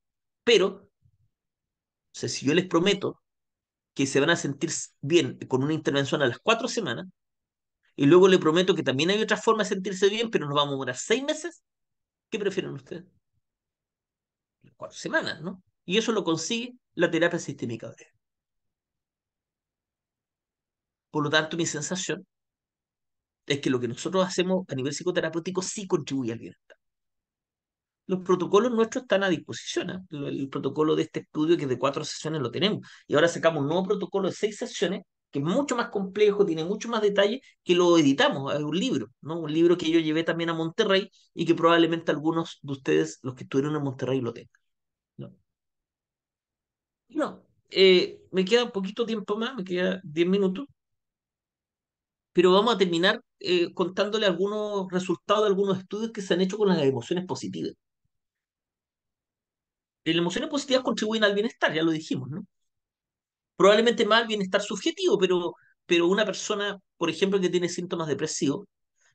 pero o sea, si yo les prometo que se van a sentir bien con una intervención a las cuatro semanas, y luego le prometo que también hay otra forma de sentirse bien, pero nos vamos a durar seis meses, ¿qué prefieren ustedes? Las Cuatro semanas, ¿no? Y eso lo consigue la terapia sistémica Por lo tanto, mi sensación es que lo que nosotros hacemos a nivel psicoterapéutico sí contribuye al bienestar los protocolos nuestros están a disposición. ¿eh? El, protocolo de este estudio, que es de cuatro sesiones, lo tenemos. Y ahora sacamos un nuevo protocolo de seis sesiones, que es mucho más complejo, tiene mucho más detalle, que lo editamos. Es un libro, ¿no? Un libro que yo llevé también a Monterrey y que probablemente algunos de ustedes, los que estuvieron en Monterrey, lo tengan. No. Eh, me queda un poquito tiempo más, me queda diez minutos pero vamos a terminar eh, contándole algunos resultados de algunos estudios que se han hecho con las emociones positivas las emociones positivas contribuyen al bienestar, ya lo dijimos, ¿no? Probablemente más al bienestar subjetivo, pero, una persona, por ejemplo, que tiene síntomas depresivos,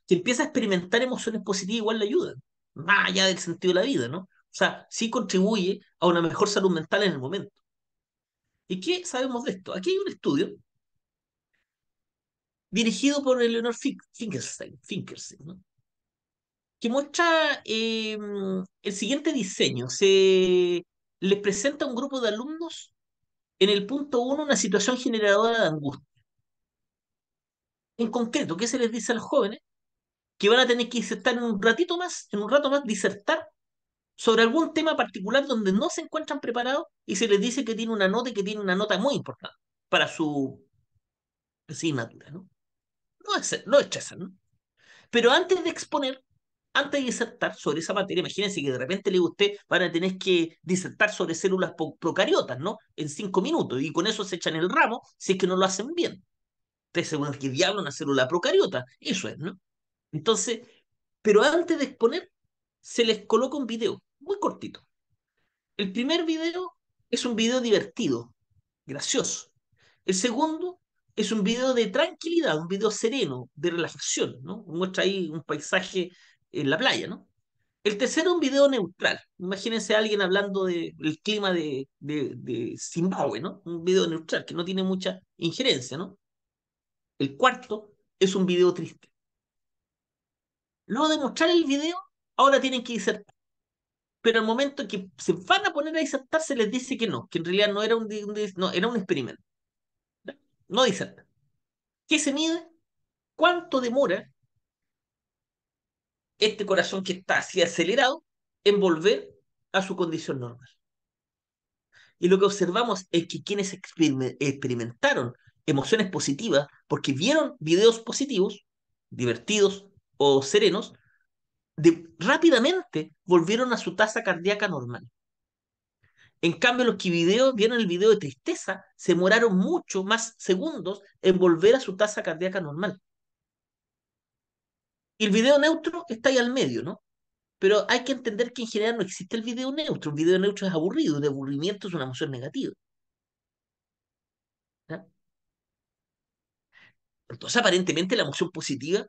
que empieza a experimentar emociones positivas igual le ayuda, más allá del sentido de la vida, ¿no? O sea, sí contribuye a una mejor salud mental en el momento. ¿Y qué sabemos de esto? Aquí hay un estudio dirigido por Eleanor Finkelstein, ¿no? que muestra eh, el siguiente diseño. Se les presenta a un grupo de alumnos en el punto uno una situación generadora de angustia. En concreto, ¿qué se les dice a los jóvenes? Que van a tener que insertar en un ratito más, en un rato más, disertar sobre algún tema particular donde no se encuentran preparados y se les dice que tiene una nota y que tiene una nota muy importante para su asignatura, ¿no? No es, no ¿no? Pero antes de exponer, antes de disertar sobre esa materia, imagínense que de repente le guste, usted, van a tener que disertar sobre células procariotas, ¿no? En cinco minutos, y con eso se echan el ramo si es que no lo hacen bien. Ustedes se que diablo una célula procariota, eso es, ¿no? Entonces, pero antes de exponer, se les coloca un video, muy cortito. El primer video es un video divertido, gracioso. El segundo es un video de tranquilidad, un video sereno, de relajación, ¿no? Muestra ahí un paisaje en la playa, ¿no? El tercero, un video neutral. Imagínense a alguien hablando del el clima de, de, Zimbabue, ¿no? Un video neutral que no tiene mucha injerencia, ¿no? El cuarto es un video triste. Luego de mostrar el video, ahora tienen que disertar. Pero al momento que se van a poner a disertar, se les dice que no, que en realidad no era un, no, era un experimento. No disertan. ¿Qué se mide? ¿Cuánto demora este corazón que está así acelerado en volver a su condición normal. Y lo que observamos es que quienes experimentaron emociones positivas, porque vieron videos positivos, divertidos o serenos, de, rápidamente volvieron a su tasa cardíaca normal. En cambio, los que vieron el video de tristeza se demoraron mucho más segundos en volver a su tasa cardíaca normal el video neutro está ahí al medio, ¿no? Pero hay que entender que en general no existe el video neutro. Un video neutro es aburrido, el aburrimiento es una emoción negativa. Entonces, aparentemente, la emoción positiva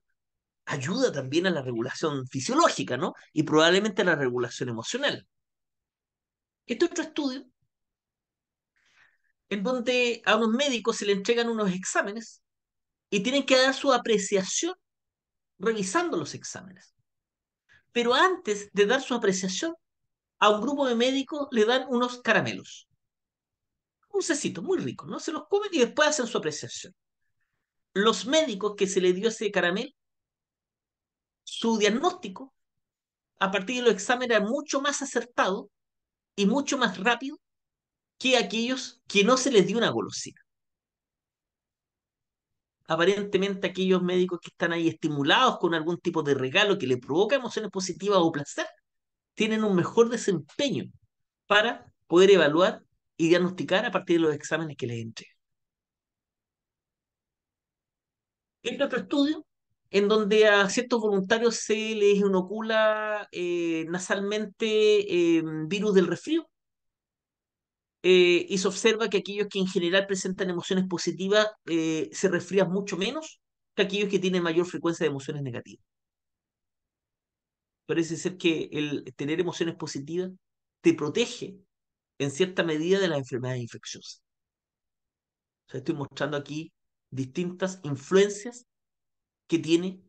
ayuda también a la regulación fisiológica, ¿no? Y probablemente a la regulación emocional. Este otro estudio, en donde a unos médicos se le entregan unos exámenes y tienen que dar su apreciación revisando los exámenes. Pero antes de dar su apreciación, a un grupo de médicos le dan unos caramelos. Un cecito muy rico, ¿no? Se los comen y después hacen su apreciación. Los médicos que se le dio ese caramel, su diagnóstico, a partir de los exámenes, era mucho más acertado y mucho más rápido que aquellos que no se les dio una golosina aparentemente aquellos médicos que están ahí estimulados con algún tipo de regalo que le provoca emociones positivas o placer, tienen un mejor desempeño para poder evaluar y diagnosticar a partir de los exámenes que les entregan. Este otro estudio, en donde a ciertos voluntarios se les inocula eh, nasalmente eh, virus del resfrío eh, y se observa que aquellos que en general presentan emociones positivas eh, se resfrían mucho menos que aquellos que tienen mayor frecuencia de emociones negativas. Parece ser que el tener emociones positivas te protege en cierta medida de las enfermedades infecciosas. O sea, estoy mostrando aquí distintas influencias que tiene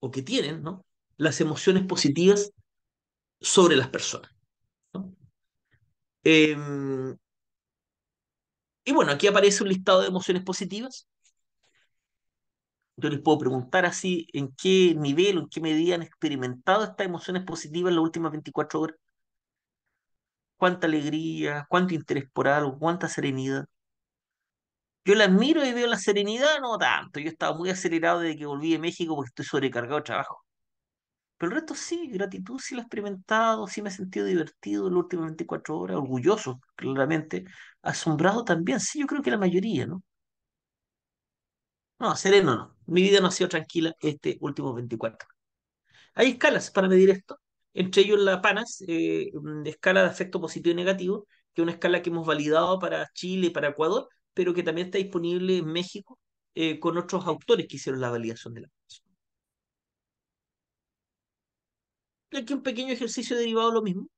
o que tienen ¿no? las emociones positivas sobre las personas. Em, y bueno, aquí aparece un listado de emociones positivas. Yo les puedo preguntar así en qué nivel, en qué medida han experimentado estas emociones positivas en las últimas 24 horas. Cuánta alegría, cuánto interés por algo, cuánta serenidad. Yo la miro y veo la serenidad, no tanto. Yo estaba muy acelerado desde que volví de México porque estoy sobrecargado de trabajo. Pero el resto sí, gratitud sí la he experimentado, sí me he sentido divertido en las últimas 24 horas, orgulloso, claramente, asombrado también, sí, yo creo que la mayoría, ¿no? No, sereno no. Mi vida no ha sido tranquila este último 24. Hay escalas para medir esto, entre ellos la PANAS, eh, mm, escala de afecto positivo y negativo, que es una escala que hemos validado para Chile y para Ecuador, pero que también está disponible en México eh, con otros autores que hicieron la validación de la aquí un pequeño ejercicio derivado de lo mismo,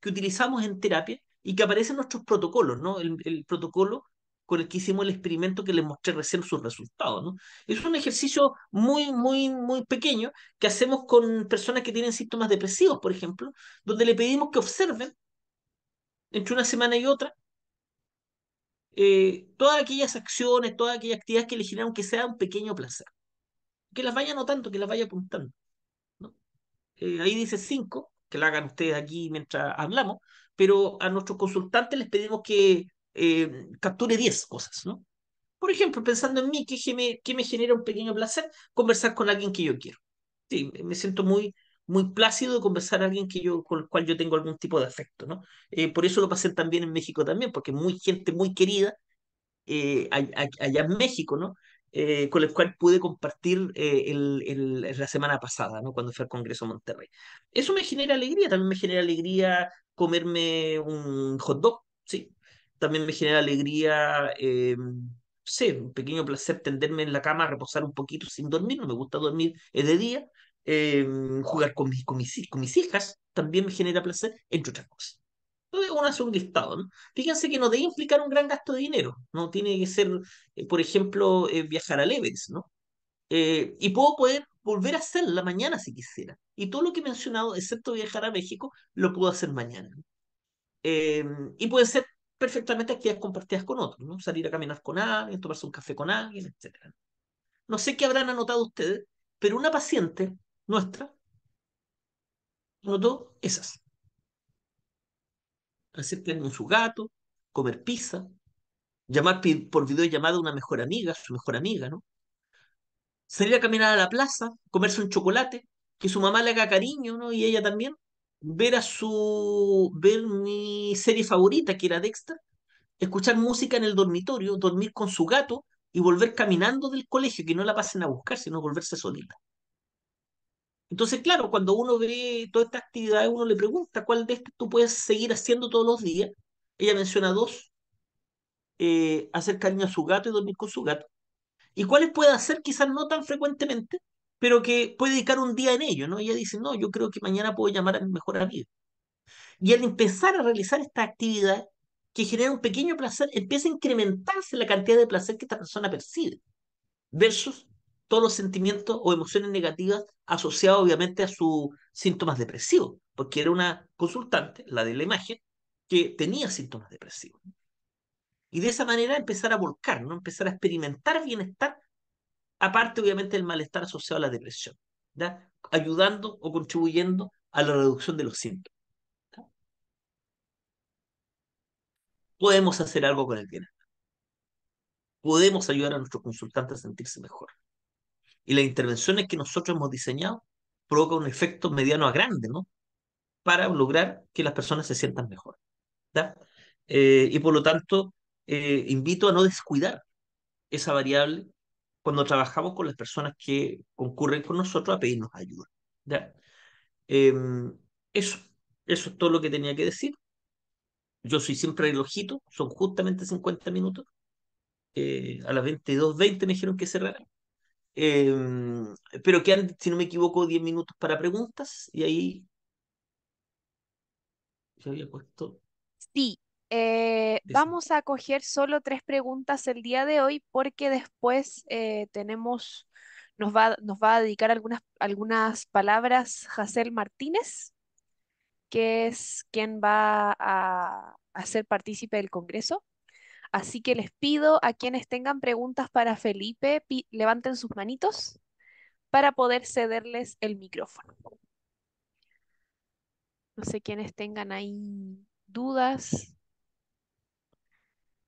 que utilizamos en terapia y que aparece en nuestros protocolos, ¿no? El, protocolo con el que hicimos el experimento que les mostré recién sus resultados, ¿no? Es un ejercicio muy, muy, muy pequeño que hacemos con personas que tienen síntomas depresivos, por ejemplo, donde le pedimos que observen entre una semana y otra eh, todas aquellas acciones, todas aquellas actividades que le generan que sea un pequeño placer. Que las vaya notando, que las vaya apuntando. Eh, ahí dice cinco, que la hagan ustedes aquí mientras hablamos, pero a nuestros consultantes les pedimos que eh, capture diez cosas, ¿no? Por ejemplo, pensando en mí, ¿qué me, me genera un pequeño placer? Conversar con alguien que yo quiero. Sí, me siento muy, muy plácido de conversar con alguien que yo, con el cual yo tengo algún tipo de afecto, ¿no? Eh, por eso lo pasé también en México también, porque muy gente muy querida allá en México, ¿no? Eh, con el cual pude compartir eh, la semana pasada, ¿no? cuando fue al Congreso Monterrey. Eso me genera alegría, también me genera alegría comerme un hot dog, sí. También me genera alegría, eh, un pequeño placer tenderme en la cama, reposar un poquito sin dormir, no me gusta dormir eh, de día. jugar con, con, mis, con mis hijas también me genera placer, entre otras cosas una sublistado. ¿no? Fíjense que no debe implicar un gran gasto de dinero, no tiene que ser, eh, por ejemplo, eh, viajar a Leves, ¿no? Eh, y puedo poder volver a hacerla mañana si quisiera. Y todo lo que he mencionado, excepto viajar a México, lo puedo hacer mañana. Em, y pueden ser perfectamente actividades compartidas con otros, ¿no? Salir a caminar con alguien, tomarse un café con alguien, etc. No sé qué habrán anotado ustedes, pero una paciente nuestra notó esas hacer con su gato, comer pizza, llamar por videollamada a una mejor amiga, su mejor amiga, ¿no? Salir a caminar a la plaza, comerse un chocolate, que su mamá le haga cariño, ¿no? Y ella también. Ver a su. ver mi serie favorita, que era Dexter. Escuchar música en el dormitorio, dormir con su gato y volver caminando del colegio, que no la pasen a buscar, sino volverse solita. Entonces, claro, cuando uno ve toda esta actividad, uno le pregunta cuál de estas tú puedes seguir haciendo todos los días. Ella menciona dos: eh, hacer cariño a su gato y dormir con su gato. ¿Y cuáles puede hacer, quizás no tan frecuentemente, pero que puede dedicar un día en ello? ¿no? Ella dice: No, yo creo que mañana puedo llamar a mi mejor amigo. Y al empezar a realizar esta actividad que genera un pequeño placer, empieza a incrementarse la cantidad de placer que esta persona percibe, versus todos los sentimientos o emociones negativas asociados obviamente a sus síntomas depresivos, porque era una consultante, la de la imagen, que tenía síntomas depresivos. Y de esa manera empezar a volcar, ¿no? empezar a experimentar bienestar, aparte obviamente del malestar asociado a la depresión, ayudando o contribuyendo a la reducción de los síntomas. Podemos hacer algo con el bienestar. Podemos ayudar a nuestros consultantes a sentirse mejor y las intervenciones que nosotros hemos diseñado provocan un efecto mediano a grande, ¿no? Para lograr que las personas se sientan mejor. Eh, y por lo tanto, eh, invito a no descuidar esa variable cuando trabajamos con las personas que concurren con nosotros a pedirnos ayuda. Em, eso, eso es todo lo que tenía que decir. Yo soy siempre relojito, son justamente 50 minutos. Eh, a las 22.20 me dijeron que cerrara. Em, pero quedan, si no me equivoco, 10 minutos para preguntas y ahí se había puesto. Sí, eh, vamos a coger solo tres preguntas el día de hoy porque después eh, tenemos, nos va, nos va a dedicar algunas, algunas palabras Jacel Martínez, que es quien va a, a ser partícipe del Congreso. Así que les pido a quienes tengan preguntas para Felipe, levanten sus manitos para poder cederles el micrófono. No sé quiénes tengan ahí dudas.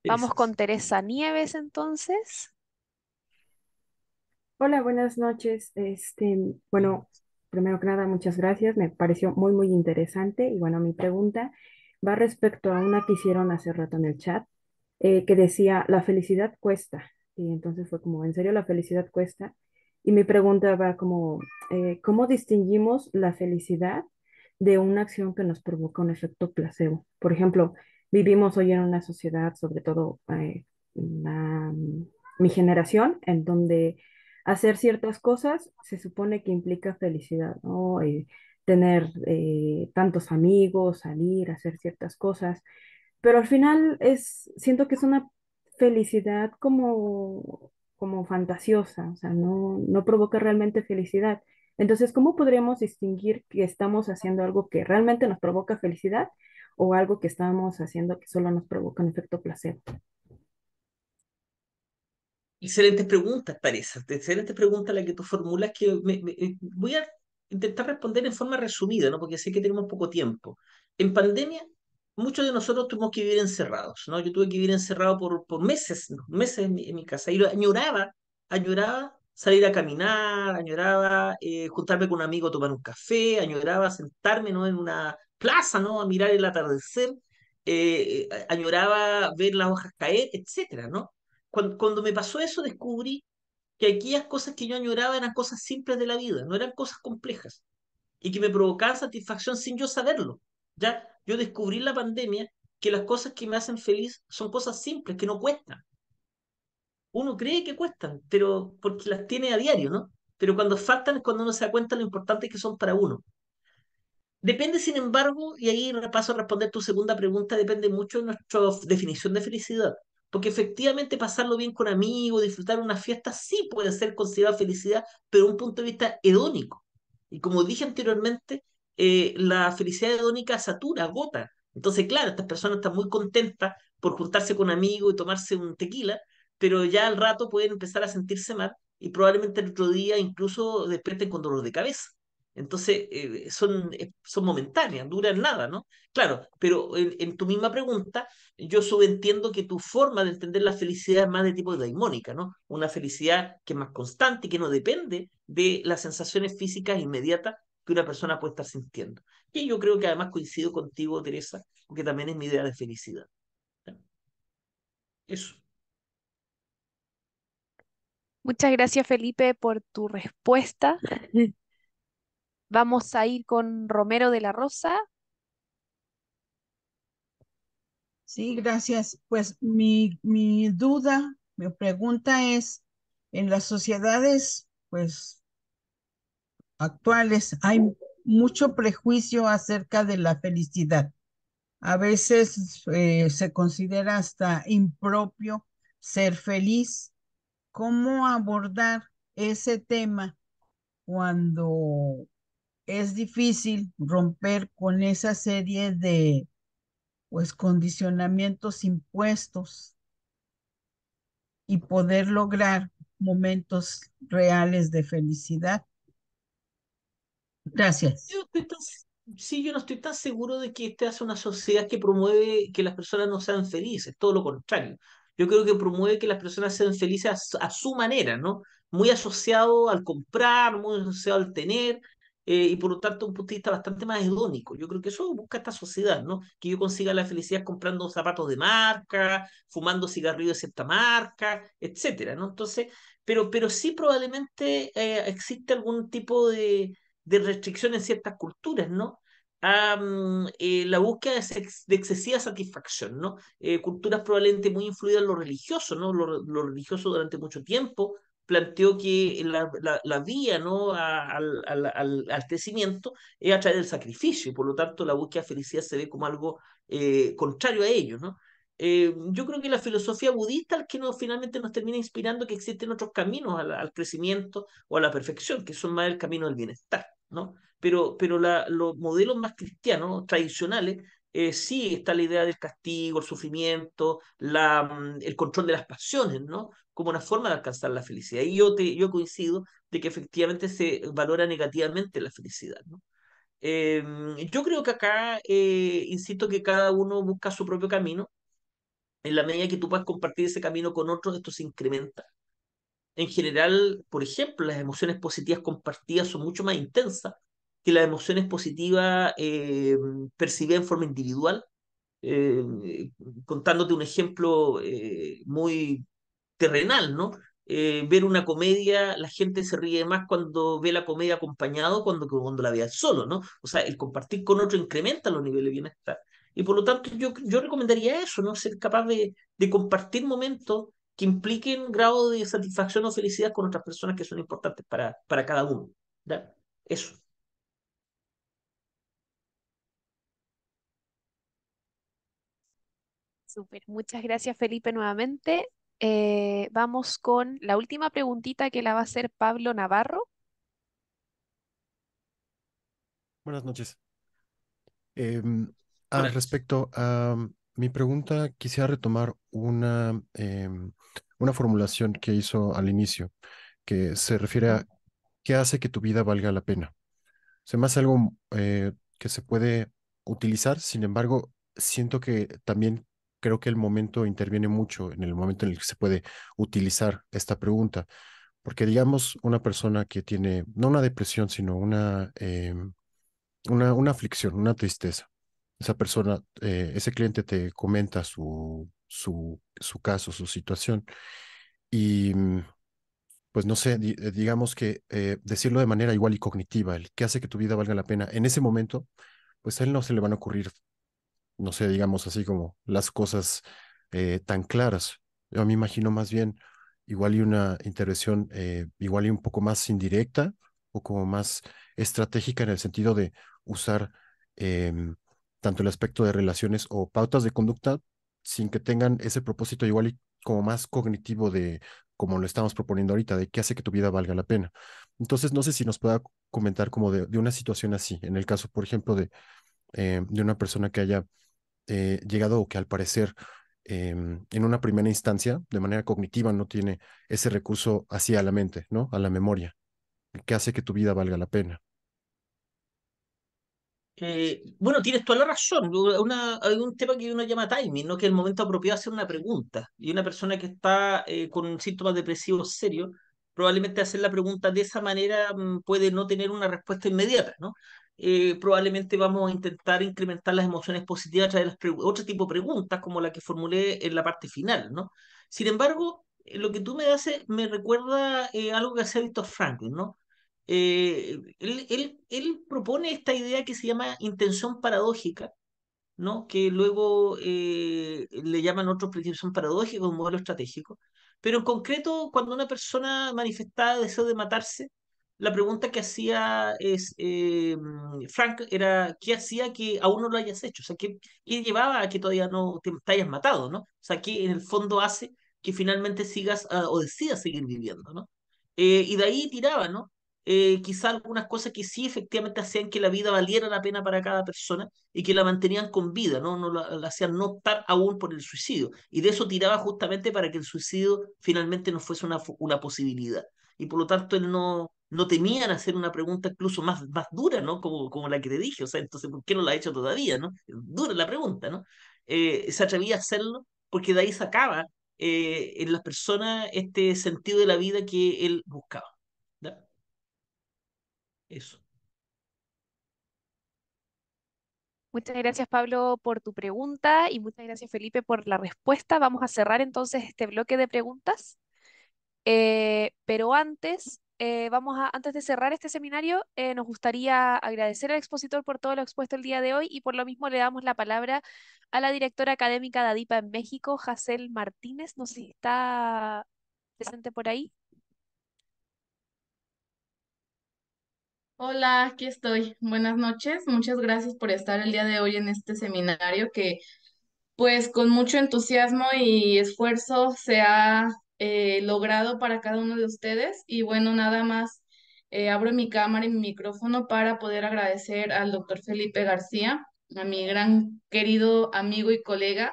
Vamos con Teresa Nieves entonces. Hola, buenas noches. Este, bueno, primero que nada, muchas gracias. Me pareció muy, muy interesante. Y bueno, mi pregunta va respecto a una que hicieron hace rato en el chat eh, que decía, la felicidad cuesta. Y entonces fue como, ¿en serio la felicidad cuesta? Y mi pregunta va como, eh, ¿cómo distinguimos la felicidad de una acción que nos provoca un efecto placebo? Por ejemplo, vivimos hoy en una sociedad, sobre todo eh, mm, mi generación, en donde hacer ciertas cosas se supone que implica felicidad, ¿no? tener tantos amigos, salir, hacer ciertas cosas pero al final es, siento que es una felicidad como, como fantasiosa, o sea, no, no provoca realmente felicidad. Entonces, ¿cómo podríamos distinguir que estamos haciendo algo que realmente nos provoca felicidad o algo que estamos haciendo que solo nos provoca un efecto placer Excelente preguntas, Teresa. Excelente pregunta la que tú formulas que eh, voy a intentar responder en forma resumida, ¿no? porque sé que tenemos poco tiempo. En pandemia muchos de nosotros tuvimos que vivir encerrados, ¿no? Yo tuve que vivir encerrado por, por meses, ¿no? meses en mi, casa, y lo añoraba, añoraba salir a caminar, añoraba eh, juntarme con un amigo a tomar un café, añoraba sentarme, ¿no? En una plaza, ¿no? A mirar el atardecer, eh, añoraba ver las hojas caer, etcétera, ¿no? Cuando, cuando me pasó eso descubrí que aquellas cosas que yo añoraba eran cosas simples de la vida, no eran cosas complejas, y que me provocaban satisfacción sin yo saberlo ¿ya? Yo descubrí la pandemia que las cosas que me hacen feliz son cosas simples, que no cuestan. Uno cree que cuestan, pero porque las tiene a diario, ¿no? Pero cuando faltan es cuando uno se da cuenta de lo importante que son para uno. Depende, sin embargo, y ahí paso a responder tu segunda pregunta, depende mucho de nuestra definición de felicidad. Porque efectivamente pasarlo bien con amigos, disfrutar una fiesta, sí puede ser considerada felicidad, pero un punto de vista hedónico. Y como dije anteriormente, eh, la felicidad hedónica satura, agota. Entonces, claro, estas personas están muy contentas por juntarse con amigos y tomarse un tequila, pero ya al rato pueden empezar a sentirse mal y probablemente el otro día incluso despierten con dolor de cabeza. Entonces, eh, son, eh, son momentáneas, duran nada, ¿no? Claro, pero en, tu misma pregunta, yo subentiendo que tu forma de entender la felicidad es más de tipo daimónica, ¿no? Una felicidad que es más constante, que no depende de las sensaciones físicas inmediatas, que una persona puede estar sintiendo. Y yo creo que además coincido contigo, Teresa, porque también es mi idea de felicidad. Eso. Muchas gracias, Felipe, por tu respuesta. Vamos a ir con Romero de la Rosa. Sí, gracias. Pues mi, mi duda, mi pregunta es, en las sociedades, pues actuales hay mucho prejuicio acerca de la felicidad. A veces eh, se considera hasta impropio ser feliz. ¿Cómo abordar ese tema cuando es difícil romper con esa serie de pues condicionamientos impuestos y poder lograr momentos reales de felicidad? Gracias. Yo sí, yo no estoy tan seguro de que este hace una sociedad que promueve que las personas no sean felices, todo lo contrario. Yo creo que promueve que las personas sean felices a, su manera, ¿no? Muy asociado al comprar, muy asociado al tener, eh, y por lo tanto un punto de vista bastante más hedónico. Yo creo que eso busca esta sociedad, ¿no? Que yo consiga la felicidad comprando zapatos de marca, fumando cigarrillos de cierta marca, etcétera, ¿no? Entonces, pero, pero sí probablemente eh, existe algún tipo de, de restricción en ciertas culturas, ¿no? Mm, eh, la búsqueda de, excesiva satisfacción, ¿no? Eh, culturas probablemente muy influidas en lo religioso, ¿no? Lo, religioso durante mucho tiempo planteó que la, vía ¿no? al, crecimiento es a través del sacrificio, y por lo tanto la búsqueda de felicidad se ve como algo eh, contrario a ello, ¿no? yo creo que la filosofía budista es que no, finalmente nos termina inspirando que existen otros caminos al crecimiento o a la perfección, que son más el camino del bienestar. ¿no? Pero, pero la, los modelos más cristianos, tradicionales, eh, sí está la idea del castigo, el sufrimiento, la, mm, el control de las pasiones, ¿no? Como una forma de alcanzar la felicidad. Y yo, te, yo coincido de que efectivamente se valora negativamente la felicidad, ¿no? Em, yo creo que acá, eh, insisto, que cada uno busca su propio camino. En la medida que tú puedas compartir ese camino con otros, esto se incrementa en general, por ejemplo, las emociones positivas compartidas son mucho más intensas que las emociones positivas eh, percibidas en forma individual. Eh, contándote un ejemplo eh, muy terrenal, ¿no? ver una comedia, la gente se ríe más cuando ve la comedia acompañado cuando, cuando la vea solo, ¿no? O sea, el compartir con otro incrementa los niveles de bienestar. Y por lo tanto, yo, yo recomendaría eso, ¿no? Ser capaz de, de compartir momentos que impliquen un grado de satisfacción o felicidad con otras personas que son importantes para, para cada uno. ¿Ya? Eso. Súper. Muchas gracias, Felipe, nuevamente. Eh, vamos con la última preguntita que la va a hacer Pablo Navarro. Buenas noches. Eh, respecto a mi pregunta quisiera retomar una, em, una formulación que hizo al inicio, que se refiere a qué hace que tu vida valga la pena. Se me hace algo eh, que se puede utilizar, sin embargo, siento que también creo que el momento interviene mucho en el momento en el que se puede utilizar esta pregunta, porque digamos una persona que tiene no una depresión, sino una, em, una, una aflicción, una tristeza, esa persona, eh, ese cliente te comenta su, su, su caso, su situación. Y mm, pues no sé, eh, digamos que eh, decirlo de manera igual y cognitiva, el que hace que tu vida valga la pena en ese momento, pues a él no se le van a ocurrir, no sé, digamos así como las cosas tan claras. Yo me imagino más bien igual y una intervención igual y un poco más indirecta o como más estratégica en el sentido de usar em, tanto el aspecto de relaciones o pautas de conducta, sin que tengan ese propósito igual y como más cognitivo de, como lo estamos proponiendo ahorita, de qué hace que tu vida valga la pena. Entonces, no sé si nos pueda comentar como de, una situación así, en el caso, por ejemplo, de, eh, de una persona que haya eh, llegado o que al parecer em, en una primera instancia, de manera cognitiva, no tiene ese recurso así a la mente, ¿no? A la memoria, qué hace que tu vida valga la pena. Eh, bueno, tienes toda la razón. hay un tema que uno llama timing, ¿no? que es el momento apropiado hacer una pregunta. Y una persona que está eh, con síntomas depresivos serios, probablemente hacer la pregunta de esa manera mm, puede no tener una respuesta inmediata. ¿no? Eh, probablemente vamos a intentar incrementar las emociones positivas a través de otro tipo de preguntas, como la que formulé en la parte final. ¿no? Sin embargo, lo que tú me haces me recuerda algo que hacía Víctor Franklin, ¿no? Eh, él, él, él, propone esta idea que se llama intención paradójica, ¿no? que luego eh, le llaman otros intención paradójica, un modelo estratégico. Pero en concreto, cuando una persona manifestaba deseo de matarse, la pregunta que hacía es, eh, Frank era, ¿qué hacía que aún no lo hayas hecho? O sea, ¿qué, llevaba a que todavía no te, hayas matado? ¿no? O sea, ¿qué en el fondo hace que finalmente sigas ah, o decidas seguir viviendo? ¿no? y de ahí tiraba, ¿no? eh, quizá algunas cosas que sí efectivamente hacían que la vida valiera la pena para cada persona y que la mantenían con vida, no, no la, hacían no optar aún por el suicidio. Y de eso tiraba justamente para que el suicidio finalmente no fuese una, posibilidad. Y por lo tanto él no, no temían hacer una pregunta incluso más, más dura, ¿no? Como, como la que te dije, o sea, entonces, ¿por qué no la ha hecho todavía, ¿no? Dura la pregunta, ¿no? Eh, se atrevía a hacerlo porque de ahí sacaba eh, en las personas este sentido de la vida que él buscaba. Eso. Muchas gracias, Pablo, por tu pregunta y muchas gracias, Felipe, por la respuesta. Vamos a cerrar entonces este bloque de preguntas. Eh, pero antes, eh, vamos a, antes de cerrar este seminario, eh, nos gustaría agradecer al expositor por todo lo expuesto el día de hoy y por lo mismo le damos la palabra a la directora académica de ADIPA en México, Jacel Martínez. No sé si está presente por ahí. Hola, aquí estoy. Buenas noches. Muchas gracias por estar el día de hoy en este seminario que pues con mucho entusiasmo y esfuerzo se ha eh, logrado para cada uno de ustedes. Y bueno, nada más eh, abro mi cámara y mi micrófono para poder agradecer al doctor Felipe García, a mi gran querido amigo y colega,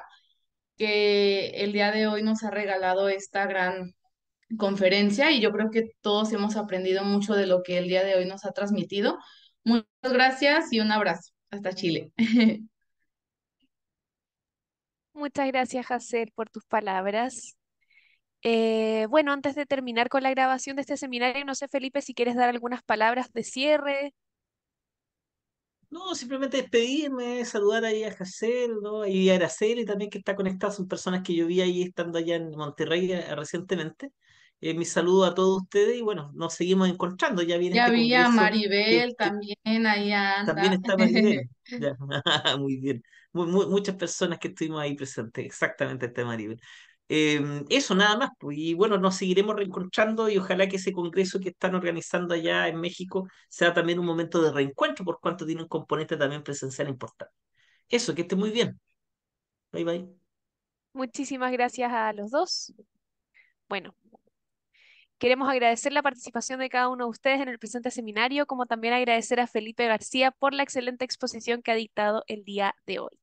que el día de hoy nos ha regalado esta gran conferencia y yo creo que todos hemos aprendido mucho de lo que el día de hoy nos ha transmitido. Muchas gracias y un abrazo. Hasta Chile. Muchas gracias, Hacer por tus palabras. Eh, bueno, antes de terminar con la grabación de este seminario, no sé, Felipe, si quieres dar algunas palabras de cierre. No, simplemente despedirme, saludar ahí a Hacer ¿no? y a Araceli también que está conectada, son personas que yo vi ahí estando allá en Monterrey eh, recientemente. Eh, mi saludo a todos ustedes y bueno, nos seguimos encontrando. Ya, viene ya había este Maribel este, también, allá anda. También está Maribel. muy bien. Muy, muchas personas que estuvimos ahí presentes, exactamente este Maribel. Em, eso nada más, pues, y bueno, nos seguiremos reencontrando y ojalá que ese congreso que están organizando allá en México sea también un momento de reencuentro, por cuanto tiene un componente también presencial importante. Eso, que esté muy bien. Bye bye. Muchísimas gracias a los dos. Bueno, Queremos agradecer la participación de cada uno de ustedes en el presente seminario, como también agradecer a Felipe García por la excelente exposición que ha dictado el día de hoy.